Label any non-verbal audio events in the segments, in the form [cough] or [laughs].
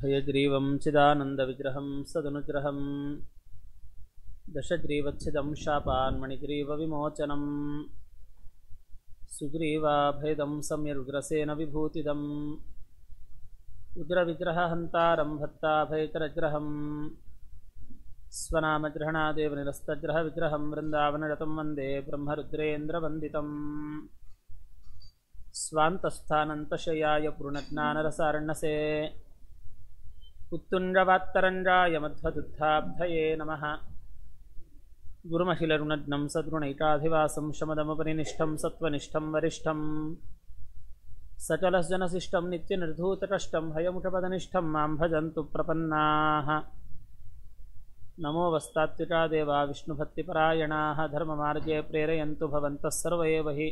हयग्रीवं चिदानन्दविग्रहं सदनुग्रहं दशग्रीवच्छिदं शापान्मणिग्रीवविमोचनं सुग्रीवाभयदं सम्यरुद्रसेन विभूतिदम् उद्रविग्रहन्तारं निरस्तग्रहविग्रहं वृन्दावनरतं वन्दे ब्रह्मरुद्रेन्द्रवन्दितम् स्वान्तस्थानन्तशयाय पूर्णज्ञानरसार्णसे उत्तुण्डवात्तरञ्जाय मध्वदुद्धाब्धये नमः गुरुमहिलरुणग्नं सद्गुणैकाधिवासं शमदमुपनिष्ठं सत्त्वनिष्ठं वरिष्ठं सचलशजनसिष्ठं नित्यनिर्धूतकष्टं हयमुखपदनिष्ठं मां भजन्तु प्रपन्नाः नमो वस्तात्विका देवा विष्णुभक्तिपरायणाः धर्ममार्गे प्रेरयन्तु भवन्तः सर्व एव हि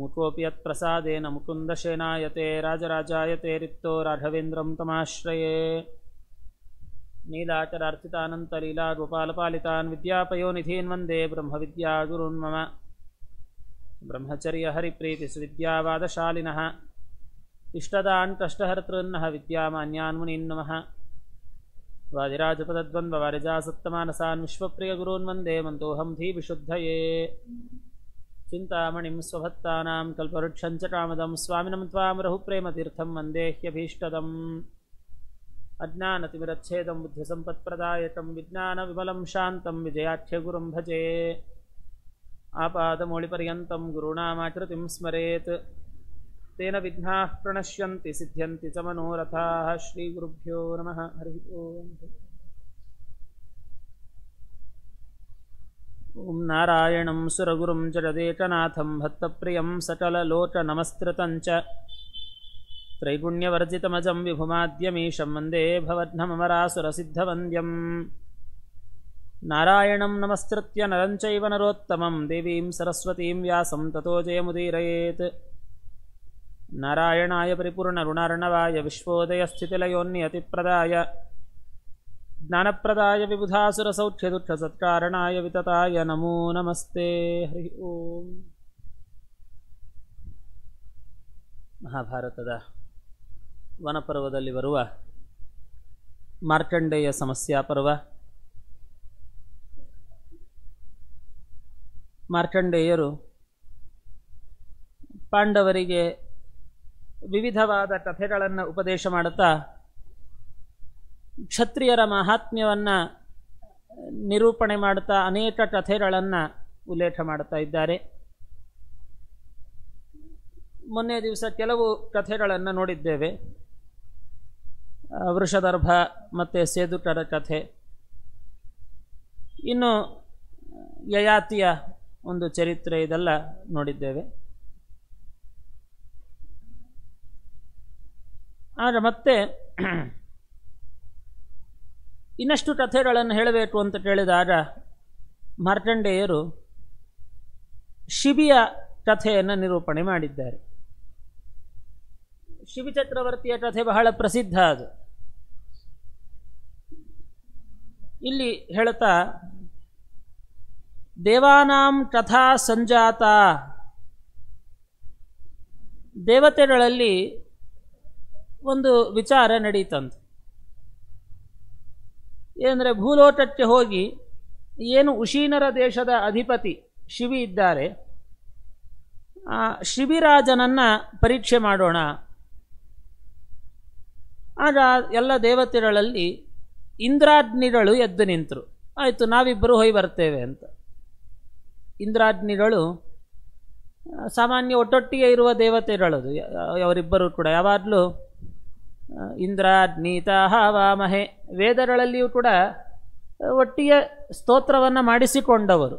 मुकोऽपि यत्प्रसादेन मुकुन्दशेनायते राजराजायते रिक्तो राघवेन्द्रं तमाश्रये नीलाचरार्चितानन्तलीलागोपालपालितान् विद्यापयोनिधीन् वन्दे ब्रह्मविद्यागुरुन्मम ब्रह्मचर्यहरिप्रीतिसु ब्रह्मचर्यहरिप्रीतिसुविद्यावादशालिनः इष्टदान् कष्टहर्तृन्नः विद्यामान्यान्मुनीन् नमः वाजिराजपदद्वन्द्ववारिजासत्तमानसान् विश्वप्रियगुरून् वन्दे मन्दोऽहं धीविशुद्धये विशुद्धये चिन्तामणिं स्वभत्तानां कल्परुक्षञ्चटामदं स्वामिनं त्वां रहुप्रेमतीर्थं मन्देह्यभीष्टदम् अज्ञानतिमिरच्छेदं बुद्धिसम्पत्प्रदायकं विज्ञानविमलं शान्तं विजयाख्यगुरुं भजे आपादमौळिपर्यन्तं गुरूणामाकृतिं स्मरेत् तेन विघ्नाः प्रणश्यन्ति सिद्ध्यन्ति च मनोरथाः श्रीगुरुभ्यो नमः हरिः नारायणं सुरगुरुं जगदेकनाथं भक्तप्रियं सकललोचनमस्त्रतं च त्रैगुण्यवर्जितमजं विभुमाद्यमीशं वन्दे भवध्नमरासुरसिद्धवन्द्यं नारायणं नमस्तृत्य नरं चैव नरोत्तमं देवीं सरस्वतीं व्यासं ततो जयमुदीरयेत् ನಾರಾಯಣಾಯ ಪರಿಪೂರ್ಣ ಪರಿಪೂರ್ಣಋಣರ್ಣವಾಯ ವಿಶ್ವೋದಯಸ್ಥಿತಿಲಯೋನ್ಯತಿಪ್ರದಾಯ ಜ್ಞಾನಪ್ರದಾಯ ಸತ್ಕಾರಣಾಯ ವಿತತಾಯ ನಮೋ ನಮಸ್ತೆ ಹರಿ ಓಂ ಮಹಾಭಾರತದ ವನಪರ್ವದಲ್ಲಿ ಬರುವ ಮಾರ್ಕಂಡೇಯ ಸಮಸ್ಯಾ ಪರ್ವ ಮಾರ್ಕಂಡೇಯರು ಪಾಂಡವರಿಗೆ ವಿವಿಧವಾದ ಕಥೆಗಳನ್ನು ಉಪದೇಶ ಮಾಡುತ್ತಾ ಕ್ಷತ್ರಿಯರ ಮಹಾತ್ಮ್ಯವನ್ನು ನಿರೂಪಣೆ ಮಾಡುತ್ತಾ ಅನೇಕ ಕಥೆಗಳನ್ನು ಉಲ್ಲೇಖ ಮಾಡುತ್ತಾ ಇದ್ದಾರೆ ಮೊನ್ನೆ ದಿವಸ ಕೆಲವು ಕಥೆಗಳನ್ನು ನೋಡಿದ್ದೇವೆ ವೃಷದರ್ಭ ಮತ್ತು ಸೇದುಟರ ಕಥೆ ಇನ್ನು ಯಯಾತಿಯ ಒಂದು ಚರಿತ್ರೆ ಇದೆಲ್ಲ ನೋಡಿದ್ದೇವೆ ಆದರೆ ಮತ್ತೆ ಇನ್ನಷ್ಟು ಕಥೆಗಳನ್ನು ಹೇಳಬೇಕು ಅಂತ ಕೇಳಿದಾಗ ಮಾರ್ಕಂಡೇಯರು ಶಿಬಿಯ ಕಥೆಯನ್ನು ನಿರೂಪಣೆ ಮಾಡಿದ್ದಾರೆ ಶಿವಿ ಚಕ್ರವರ್ತಿಯ ಕಥೆ ಬಹಳ ಪ್ರಸಿದ್ಧ ಅದು ಇಲ್ಲಿ ಹೇಳ್ತಾ ದೇವಾನಾಂ ಕಥಾ ಸಂಜಾತ ದೇವತೆಗಳಲ್ಲಿ ಒಂದು ವಿಚಾರ ನಡೀತಂತೆ ಏನಂದರೆ ಭೂಲೋಟಕ್ಕೆ ಹೋಗಿ ಏನು ಉಶೀನರ ದೇಶದ ಅಧಿಪತಿ ಶಿವಿ ಇದ್ದಾರೆ ಶಿವಿರಾಜನನ್ನು ಪರೀಕ್ಷೆ ಮಾಡೋಣ ಆಗ ಎಲ್ಲ ದೇವತೆಗಳಲ್ಲಿ ಇಂದ್ರಾಗ್ನಿಗಳು ಎದ್ದು ನಿಂತರು ಆಯಿತು ನಾವಿಬ್ಬರು ಹೋಗಿ ಬರ್ತೇವೆ ಅಂತ ಇಂದ್ರಾಗ್ನಿಗಳು ಸಾಮಾನ್ಯ ಒಟ್ಟೊಟ್ಟಿಗೆ ಇರುವ ದೇವತೆಗಳದು ಅವರಿಬ್ಬರು ಕೂಡ ಯಾವಾಗಲೂ ಇಂದ್ರಾಜ್ಞೀತಾ ವಾಮಹೆ ವೇದಗಳಲ್ಲಿಯೂ ಕೂಡ ಒಟ್ಟಿಗೆ ಸ್ತೋತ್ರವನ್ನು ಮಾಡಿಸಿಕೊಂಡವರು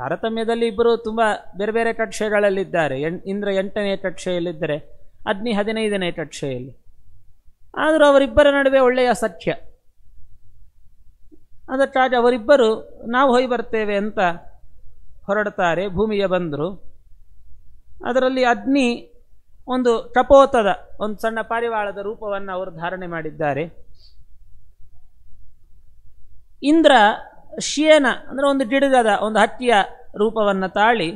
ತಾರತಮ್ಯದಲ್ಲಿ ಇಬ್ಬರು ತುಂಬ ಬೇರೆ ಬೇರೆ ಕಕ್ಷೆಗಳಲ್ಲಿದ್ದಾರೆ ಎಂ ಇಂದ್ರ ಎಂಟನೇ ಕಕ್ಷೆಯಲ್ಲಿದ್ದರೆ ಅಗ್ನಿ ಹದಿನೈದನೇ ಕಕ್ಷೆಯಲ್ಲಿ ಆದರೂ ಅವರಿಬ್ಬರ ನಡುವೆ ಒಳ್ಳೆಯ ಸಖ್ಯ ಅದಕ್ಕಾಗಿ ಅವರಿಬ್ಬರು ನಾವು ಹೋಗಿ ಬರ್ತೇವೆ ಅಂತ ಹೊರಡ್ತಾರೆ ಭೂಮಿಗೆ ಬಂದರು ಅದರಲ್ಲಿ ಅಗ್ನಿ ಒಂದು ಕಪೋತದ ಒಂದು ಸಣ್ಣ ಪಾರಿವಾಳದ ರೂಪವನ್ನು ಅವರು ಧಾರಣೆ ಮಾಡಿದ್ದಾರೆ ಇಂದ್ರ ಶಿಯನ ಅಂದರೆ ಒಂದು ಗಿಡದ ಒಂದು ಹತ್ತಿಯ ರೂಪವನ್ನು ತಾಳಿ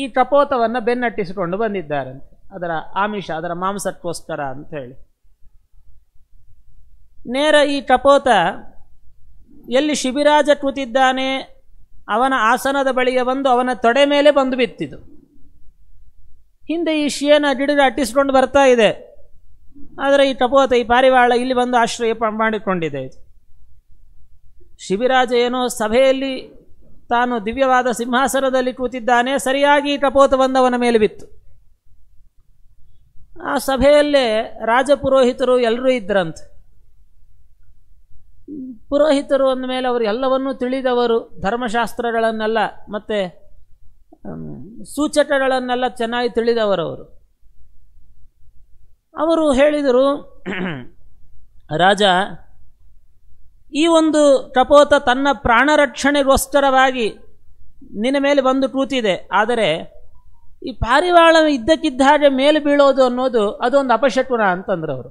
ಈ ಕಪೋತವನ್ನು ಬೆನ್ನಟ್ಟಿಸಿಕೊಂಡು ಬಂದಿದ್ದಾರಂತೆ ಅದರ ಆಮಿಷ ಅದರ ಮಾಂಸಕ್ಕೋಸ್ಕರ ಅಂತ ಹೇಳಿ ನೇರ ಈ ಕಪೋತ ಎಲ್ಲಿ ಶಿಬಿರಾಜ ಕೂತಿದ್ದಾನೆ ಅವನ ಆಸನದ ಬಳಿಯ ಬಂದು ಅವನ ತೊಡೆ ಮೇಲೆ ಬಂದು ಬಿತ್ತಿದು ಹಿಂದೆ ಈ ಶಿಯನ ಗಿಡದ ಅಟ್ಟಿಸ್ಕೊಂಡು ಬರ್ತಾ ಇದೆ ಆದರೆ ಈ ಟಪೋತ ಈ ಪಾರಿವಾಳ ಇಲ್ಲಿ ಬಂದು ಆಶ್ರಯ ಮಾಡಿಕೊಂಡಿದೆ ಶಿಬಿರಾಜ ಏನೋ ಸಭೆಯಲ್ಲಿ ತಾನು ದಿವ್ಯವಾದ ಸಿಂಹಾಸನದಲ್ಲಿ ಕೂತಿದ್ದಾನೆ ಸರಿಯಾಗಿ ಈ ಟಪೋತ ಬಂದವನ ಮೇಲೆ ಬಿತ್ತು ಆ ಸಭೆಯಲ್ಲೇ ರಾಜಪುರೋಹಿತರು ಎಲ್ಲರೂ ಇದ್ದರಂತೆ ಪುರೋಹಿತರು ಅಂದಮೇಲೆ ಅವರು ಎಲ್ಲವನ್ನೂ ತಿಳಿದವರು ಧರ್ಮಶಾಸ್ತ್ರಗಳನ್ನೆಲ್ಲ ಮತ್ತು ಸೂಚಕಗಳನ್ನೆಲ್ಲ ಚೆನ್ನಾಗಿ ತಿಳಿದವರವರು ಅವರು ಹೇಳಿದರು [clears throat] ರಾಜ ಈ ಒಂದು ಕಪೋತ ತನ್ನ ಪ್ರಾಣರಕ್ಷಣೆಗೋಸ್ಕರವಾಗಿ ವಸ್ತರವಾಗಿ ನಿನ್ನ ಮೇಲೆ ಬಂದು ಕೂತಿದೆ ಆದರೆ ಈ ಪಾರಿವಾಳ ಇದ್ದಕ್ಕಿದ್ದ ಹಾಗೆ ಮೇಲೆ ಬೀಳೋದು ಅನ್ನೋದು ಅದೊಂದು ಅಪಶಕುನ ಅಂತಂದ್ರೆ ಅವರು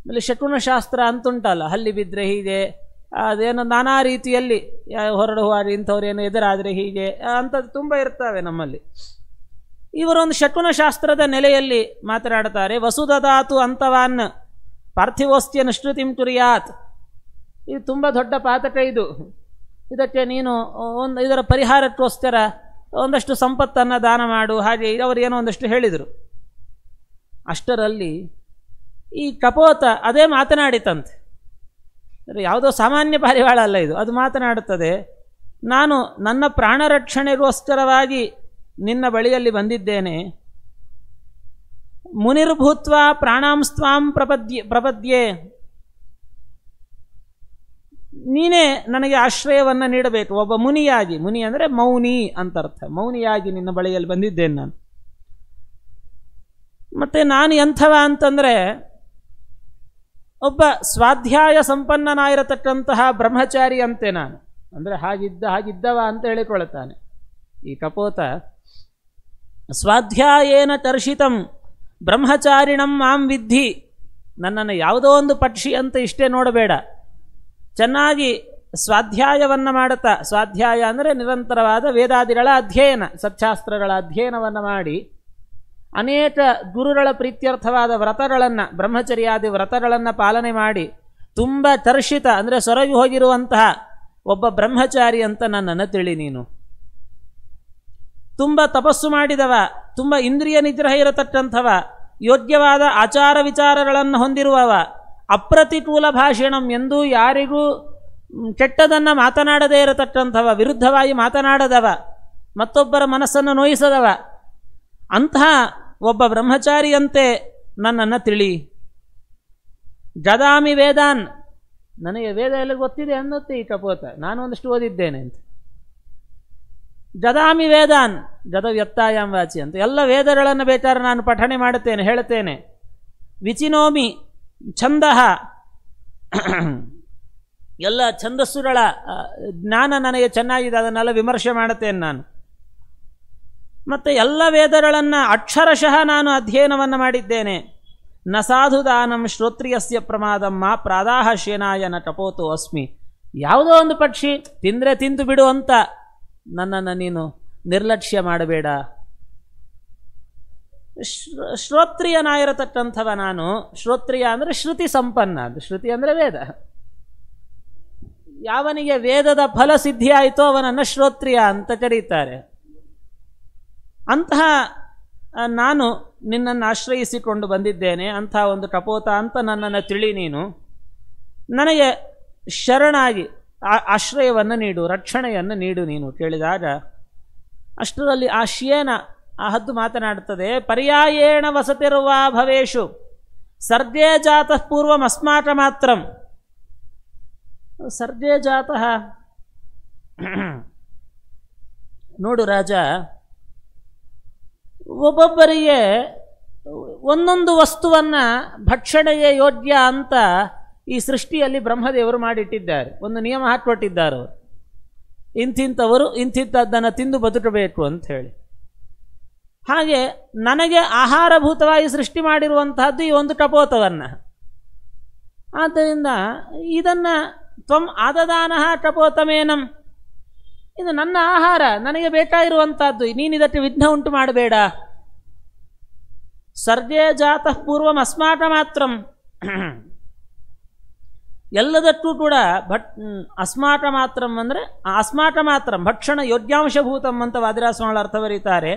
ಆಮೇಲೆ ಶಕುನ ಶಾಸ್ತ್ರ ಅಂತುಂಟಲ್ಲ ಹಲ್ಲಿ ಬಿದ್ದರೆ ಹೀಗೆ ಅದೇನು ನಾನಾ ರೀತಿಯಲ್ಲಿ ಹೊರಡುವಾರಿ ಇಂಥವ್ರೇನು ಎದುರಾದರೆ ಹೀಗೆ ಅಂಥದ್ದು ತುಂಬ ಇರ್ತವೆ ನಮ್ಮಲ್ಲಿ ಇವರೊಂದು ಶಕುನಶಾಸ್ತ್ರದ ನೆಲೆಯಲ್ಲಿ ಮಾತನಾಡ್ತಾರೆ ವಸುದದಾತು ಅಂತವಾನ್ ಪಾರ್ಥಿವೋಸ್ತಿಯನ್ನು ಶ್ರುತಿಮ್ ಕುರಿಯಾತ್ ಇದು ತುಂಬ ದೊಡ್ಡ ಪಾತಕ ಇದು ಇದಕ್ಕೆ ನೀನು ಒಂದು ಇದರ ಪರಿಹಾರಕ್ಕೋಸ್ಕರ ಒಂದಷ್ಟು ಸಂಪತ್ತನ್ನು ದಾನ ಮಾಡು ಹಾಗೆ ಅವರು ಏನೋ ಒಂದಷ್ಟು ಹೇಳಿದರು ಅಷ್ಟರಲ್ಲಿ ಈ ಕಪೋತ ಅದೇ ಮಾತನಾಡಿತಂತೆ ಯಾವುದೋ ಸಾಮಾನ್ಯ ಪಾರಿವಾಳ ಅಲ್ಲ ಇದು ಅದು ಮಾತನಾಡುತ್ತದೆ ನಾನು ನನ್ನ ಪ್ರಾಣ ರಕ್ಷಣೆಗೋಸ್ಕರವಾಗಿ ನಿನ್ನ ಬಳಿಯಲ್ಲಿ ಬಂದಿದ್ದೇನೆ ಮುನಿರ್ಭೂತ್ವ ಪ್ರಾಣಾಂಸ್ತ್ವಾಂ ಪ್ರಪದ್ಯ ಪ್ರಪದ್ಯೆ ನೀನೇ ನನಗೆ ಆಶ್ರಯವನ್ನು ನೀಡಬೇಕು ಒಬ್ಬ ಮುನಿಯಾಗಿ ಮುನಿ ಅಂದರೆ ಮೌನಿ ಅಂತರ್ಥ ಮೌನಿಯಾಗಿ ನಿನ್ನ ಬಳಿಯಲ್ಲಿ ಬಂದಿದ್ದೇನೆ ನಾನು ಮತ್ತು ನಾನು ಎಂಥವ ಅಂತಂದರೆ ಒಬ್ಬ ಸ್ವಾಧ್ಯಾಯ ಸಂಪನ್ನನಾಗಿರತಕ್ಕಂತಹ ಬ್ರಹ್ಮಚಾರಿ ಅಂತೆ ನಾನು ಅಂದರೆ ಹಾಗಿದ್ದ ಹಾಗಿದ್ದವ ಅಂತ ಹೇಳಿಕೊಳ್ಳುತ್ತಾನೆ ಈ ಕಪೋತ ಸ್ವಾಧ್ಯಾಯೇನ ಕರ್ಷಿತಂ ಬ್ರಹ್ಮಚಾರಿಣಂ ಮಾಂ ವಿದ್ಧಿ ನನ್ನನ್ನು ಯಾವುದೋ ಒಂದು ಪಕ್ಷಿ ಅಂತ ಇಷ್ಟೇ ನೋಡಬೇಡ ಚೆನ್ನಾಗಿ ಸ್ವಾಧ್ಯಾಯವನ್ನು ಮಾಡುತ್ತಾ ಸ್ವಾಧ್ಯಾಯ ಅಂದರೆ ನಿರಂತರವಾದ ವೇದಾದಿಗಳ ಅಧ್ಯಯನ ಸತ್ಶಾಸ್ತ್ರಗಳ ಅಧ್ಯಯನವನ್ನು ಮಾಡಿ ಅನೇಕ ಗುರುಗಳ ಪ್ರೀತ್ಯರ್ಥವಾದ ವ್ರತಗಳನ್ನು ಬ್ರಹ್ಮಚರ್ಯಾದಿ ವ್ರತಗಳನ್ನು ಪಾಲನೆ ಮಾಡಿ ತುಂಬ ತರ್ಷಿತ ಅಂದರೆ ಸೊರಗಿ ಹೋಗಿರುವಂತಹ ಒಬ್ಬ ಬ್ರಹ್ಮಚಾರಿ ಅಂತ ನನ್ನನ್ನು ತಿಳಿ ನೀನು ತುಂಬ ತಪಸ್ಸು ಮಾಡಿದವ ತುಂಬ ಇಂದ್ರಿಯ ನಿಗ್ರಹ ಇರತಕ್ಕಂಥವ ಯೋಗ್ಯವಾದ ಆಚಾರ ವಿಚಾರಗಳನ್ನು ಹೊಂದಿರುವವ ಅಪ್ರತಿಕೂಲ ಭಾಷಣಂ ಎಂದು ಯಾರಿಗೂ ಕೆಟ್ಟದನ್ನು ಮಾತನಾಡದೇ ಇರತಕ್ಕಂಥವ ವಿರುದ್ಧವಾಗಿ ಮಾತನಾಡದವ ಮತ್ತೊಬ್ಬರ ಮನಸ್ಸನ್ನು ನೋಯಿಸದವ ಅಂತಹ ಒಬ್ಬ ಬ್ರಹ್ಮಚಾರಿಯಂತೆ ನನ್ನನ್ನು ತಿಳಿ ಜದಾಮಿ ವೇದಾನ್ ನನಗೆ ವೇದ ಎಲ್ಲ ಗೊತ್ತಿದೆ ಅನ್ನುತ್ತೆ ಈ ಕಪೋತ ನಾನು ಒಂದಷ್ಟು ಓದಿದ್ದೇನೆ ಅಂತ ಜದಾಮಿ ವೇದಾನ್ ಜದ ವಾಚಿ ಅಂತ ಎಲ್ಲ ವೇದಗಳನ್ನು ಬೇಕಾದ್ರೆ ನಾನು ಪಠಣೆ ಮಾಡುತ್ತೇನೆ ಹೇಳ್ತೇನೆ ವಿಚಿನೋಮಿ ಛಂದ ಎಲ್ಲ ಛಂದಸ್ಸುಗಳ ಜ್ಞಾನ ನನಗೆ ಚೆನ್ನಾಗಿದೆ ಅದನ್ನೆಲ್ಲ ವಿಮರ್ಶೆ ಮಾಡುತ್ತೇನೆ ನಾನು ಮತ್ತು ಎಲ್ಲ ವೇದಗಳನ್ನು ಅಕ್ಷರಶಃ ನಾನು ಅಧ್ಯಯನವನ್ನು ಮಾಡಿದ್ದೇನೆ ನ ಸಾಧು ದಾನಂ ಶ್ರೋತ್ರಿಯಸ್ಯ ಪ್ರಮಾದಮ್ಮ ಪ್ರಾದಾಹ ಶೇನಾಯನ ಕಪೋತು ಅಸ್ಮಿ ಯಾವುದೋ ಒಂದು ಪಕ್ಷಿ ತಿಂದರೆ ತಿಂದು ಬಿಡು ಅಂತ ನನ್ನನ್ನು ನೀನು ನಿರ್ಲಕ್ಷ್ಯ ಮಾಡಬೇಡ ಶ್ರೋತ್ರಿಯನಾಗಿರತಕ್ಕಂಥವ ನಾನು ಶ್ರೋತ್ರಿಯ ಅಂದರೆ ಶ್ರುತಿ ಸಂಪನ್ನ ಅದು ಶ್ರುತಿ ಅಂದರೆ ವೇದ ಯಾವನಿಗೆ ವೇದದ ಫಲ ಸಿದ್ಧಿಯಾಯಿತೋ ಅವನನ್ನು ಶ್ರೋತ್ರಿಯ ಅಂತ ಕರೀತಾರೆ ಅಂತಹ ನಾನು ನಿನ್ನನ್ನು ಆಶ್ರಯಿಸಿಕೊಂಡು ಬಂದಿದ್ದೇನೆ ಅಂಥ ಒಂದು ಟಪೋತ ಅಂತ ನನ್ನನ್ನು ತಿಳಿ ನೀನು ನನಗೆ ಶರಣಾಗಿ ಆಶ್ರಯವನ್ನು ನೀಡು ರಕ್ಷಣೆಯನ್ನು ನೀಡು ನೀನು ಕೇಳಿದಾಗ ಅಷ್ಟರಲ್ಲಿ ಆ ಶಿಯೇನ ಆ ಹದ್ದು ಮಾತನಾಡುತ್ತದೆ ಪರ್ಯಾಯೇಣ ವಸತಿರುವ ಭವೇಶು ಸರ್ಗೇ ಜಾತಃ ಪೂರ್ವಂ ಅಸ್ಮಾಕ ಮಾತ್ರ ಸರ್ಗೇ ಜಾತಃ ನೋಡು ರಾಜ ಒಬ್ಬೊಬ್ಬರಿಗೆ ಒಂದೊಂದು ವಸ್ತುವನ್ನು ಭಕ್ಷಣೆಯ ಯೋಗ್ಯ ಅಂತ ಈ ಸೃಷ್ಟಿಯಲ್ಲಿ ಬ್ರಹ್ಮದೇವರು ಮಾಡಿಟ್ಟಿದ್ದಾರೆ ಒಂದು ನಿಯಮ ಹಾಕಿಕೊಟ್ಟಿದ್ದಾರೆ ಅವರು ಇಂತಿಂಥವರು ಇಂತಿಂಥದ್ದನ್ನು ತಿಂದು ಬದುಕಬೇಕು ಅಂತ ಹೇಳಿ ಹಾಗೆ ನನಗೆ ಆಹಾರಭೂತವಾಗಿ ಸೃಷ್ಟಿ ಮಾಡಿರುವಂತಹದ್ದು ಈ ಒಂದು ಟಪೋತವನ್ನು ಆದ್ದರಿಂದ ಇದನ್ನು ತ್ವಂ ಆದದಾನಃ ಕಪೋತಮೇನಂ ಇದು ನನ್ನ ಆಹಾರ ನನಗೆ ಬೇಕಾಗಿರುವಂತಹದ್ದು ನೀನು ಇದಕ್ಕೆ ವಿಘ್ನ ಉಂಟು ಮಾಡಬೇಡ ಸರ್ಗೇ ಜಾತ ಪೂರ್ವಂ ಅಸ್ಮಾಕ ಮಾತ್ರ ಎಲ್ಲದಕ್ಕೂ ಕೂಡ ಭಟ್ ಅಸ್ಮಾಕ ಮಾತ್ರಂ ಅಂದರೆ ಅಸ್ಮಾಕ ಮಾತ್ರ ಭಕ್ಷಣ ಯೋಗ್ಯಾಂಶಭೂತಂ ಅಂತ ವಾದಿರಾಸ್ವಾಮಿ ಅರ್ಥ ಬರೀತಾರೆ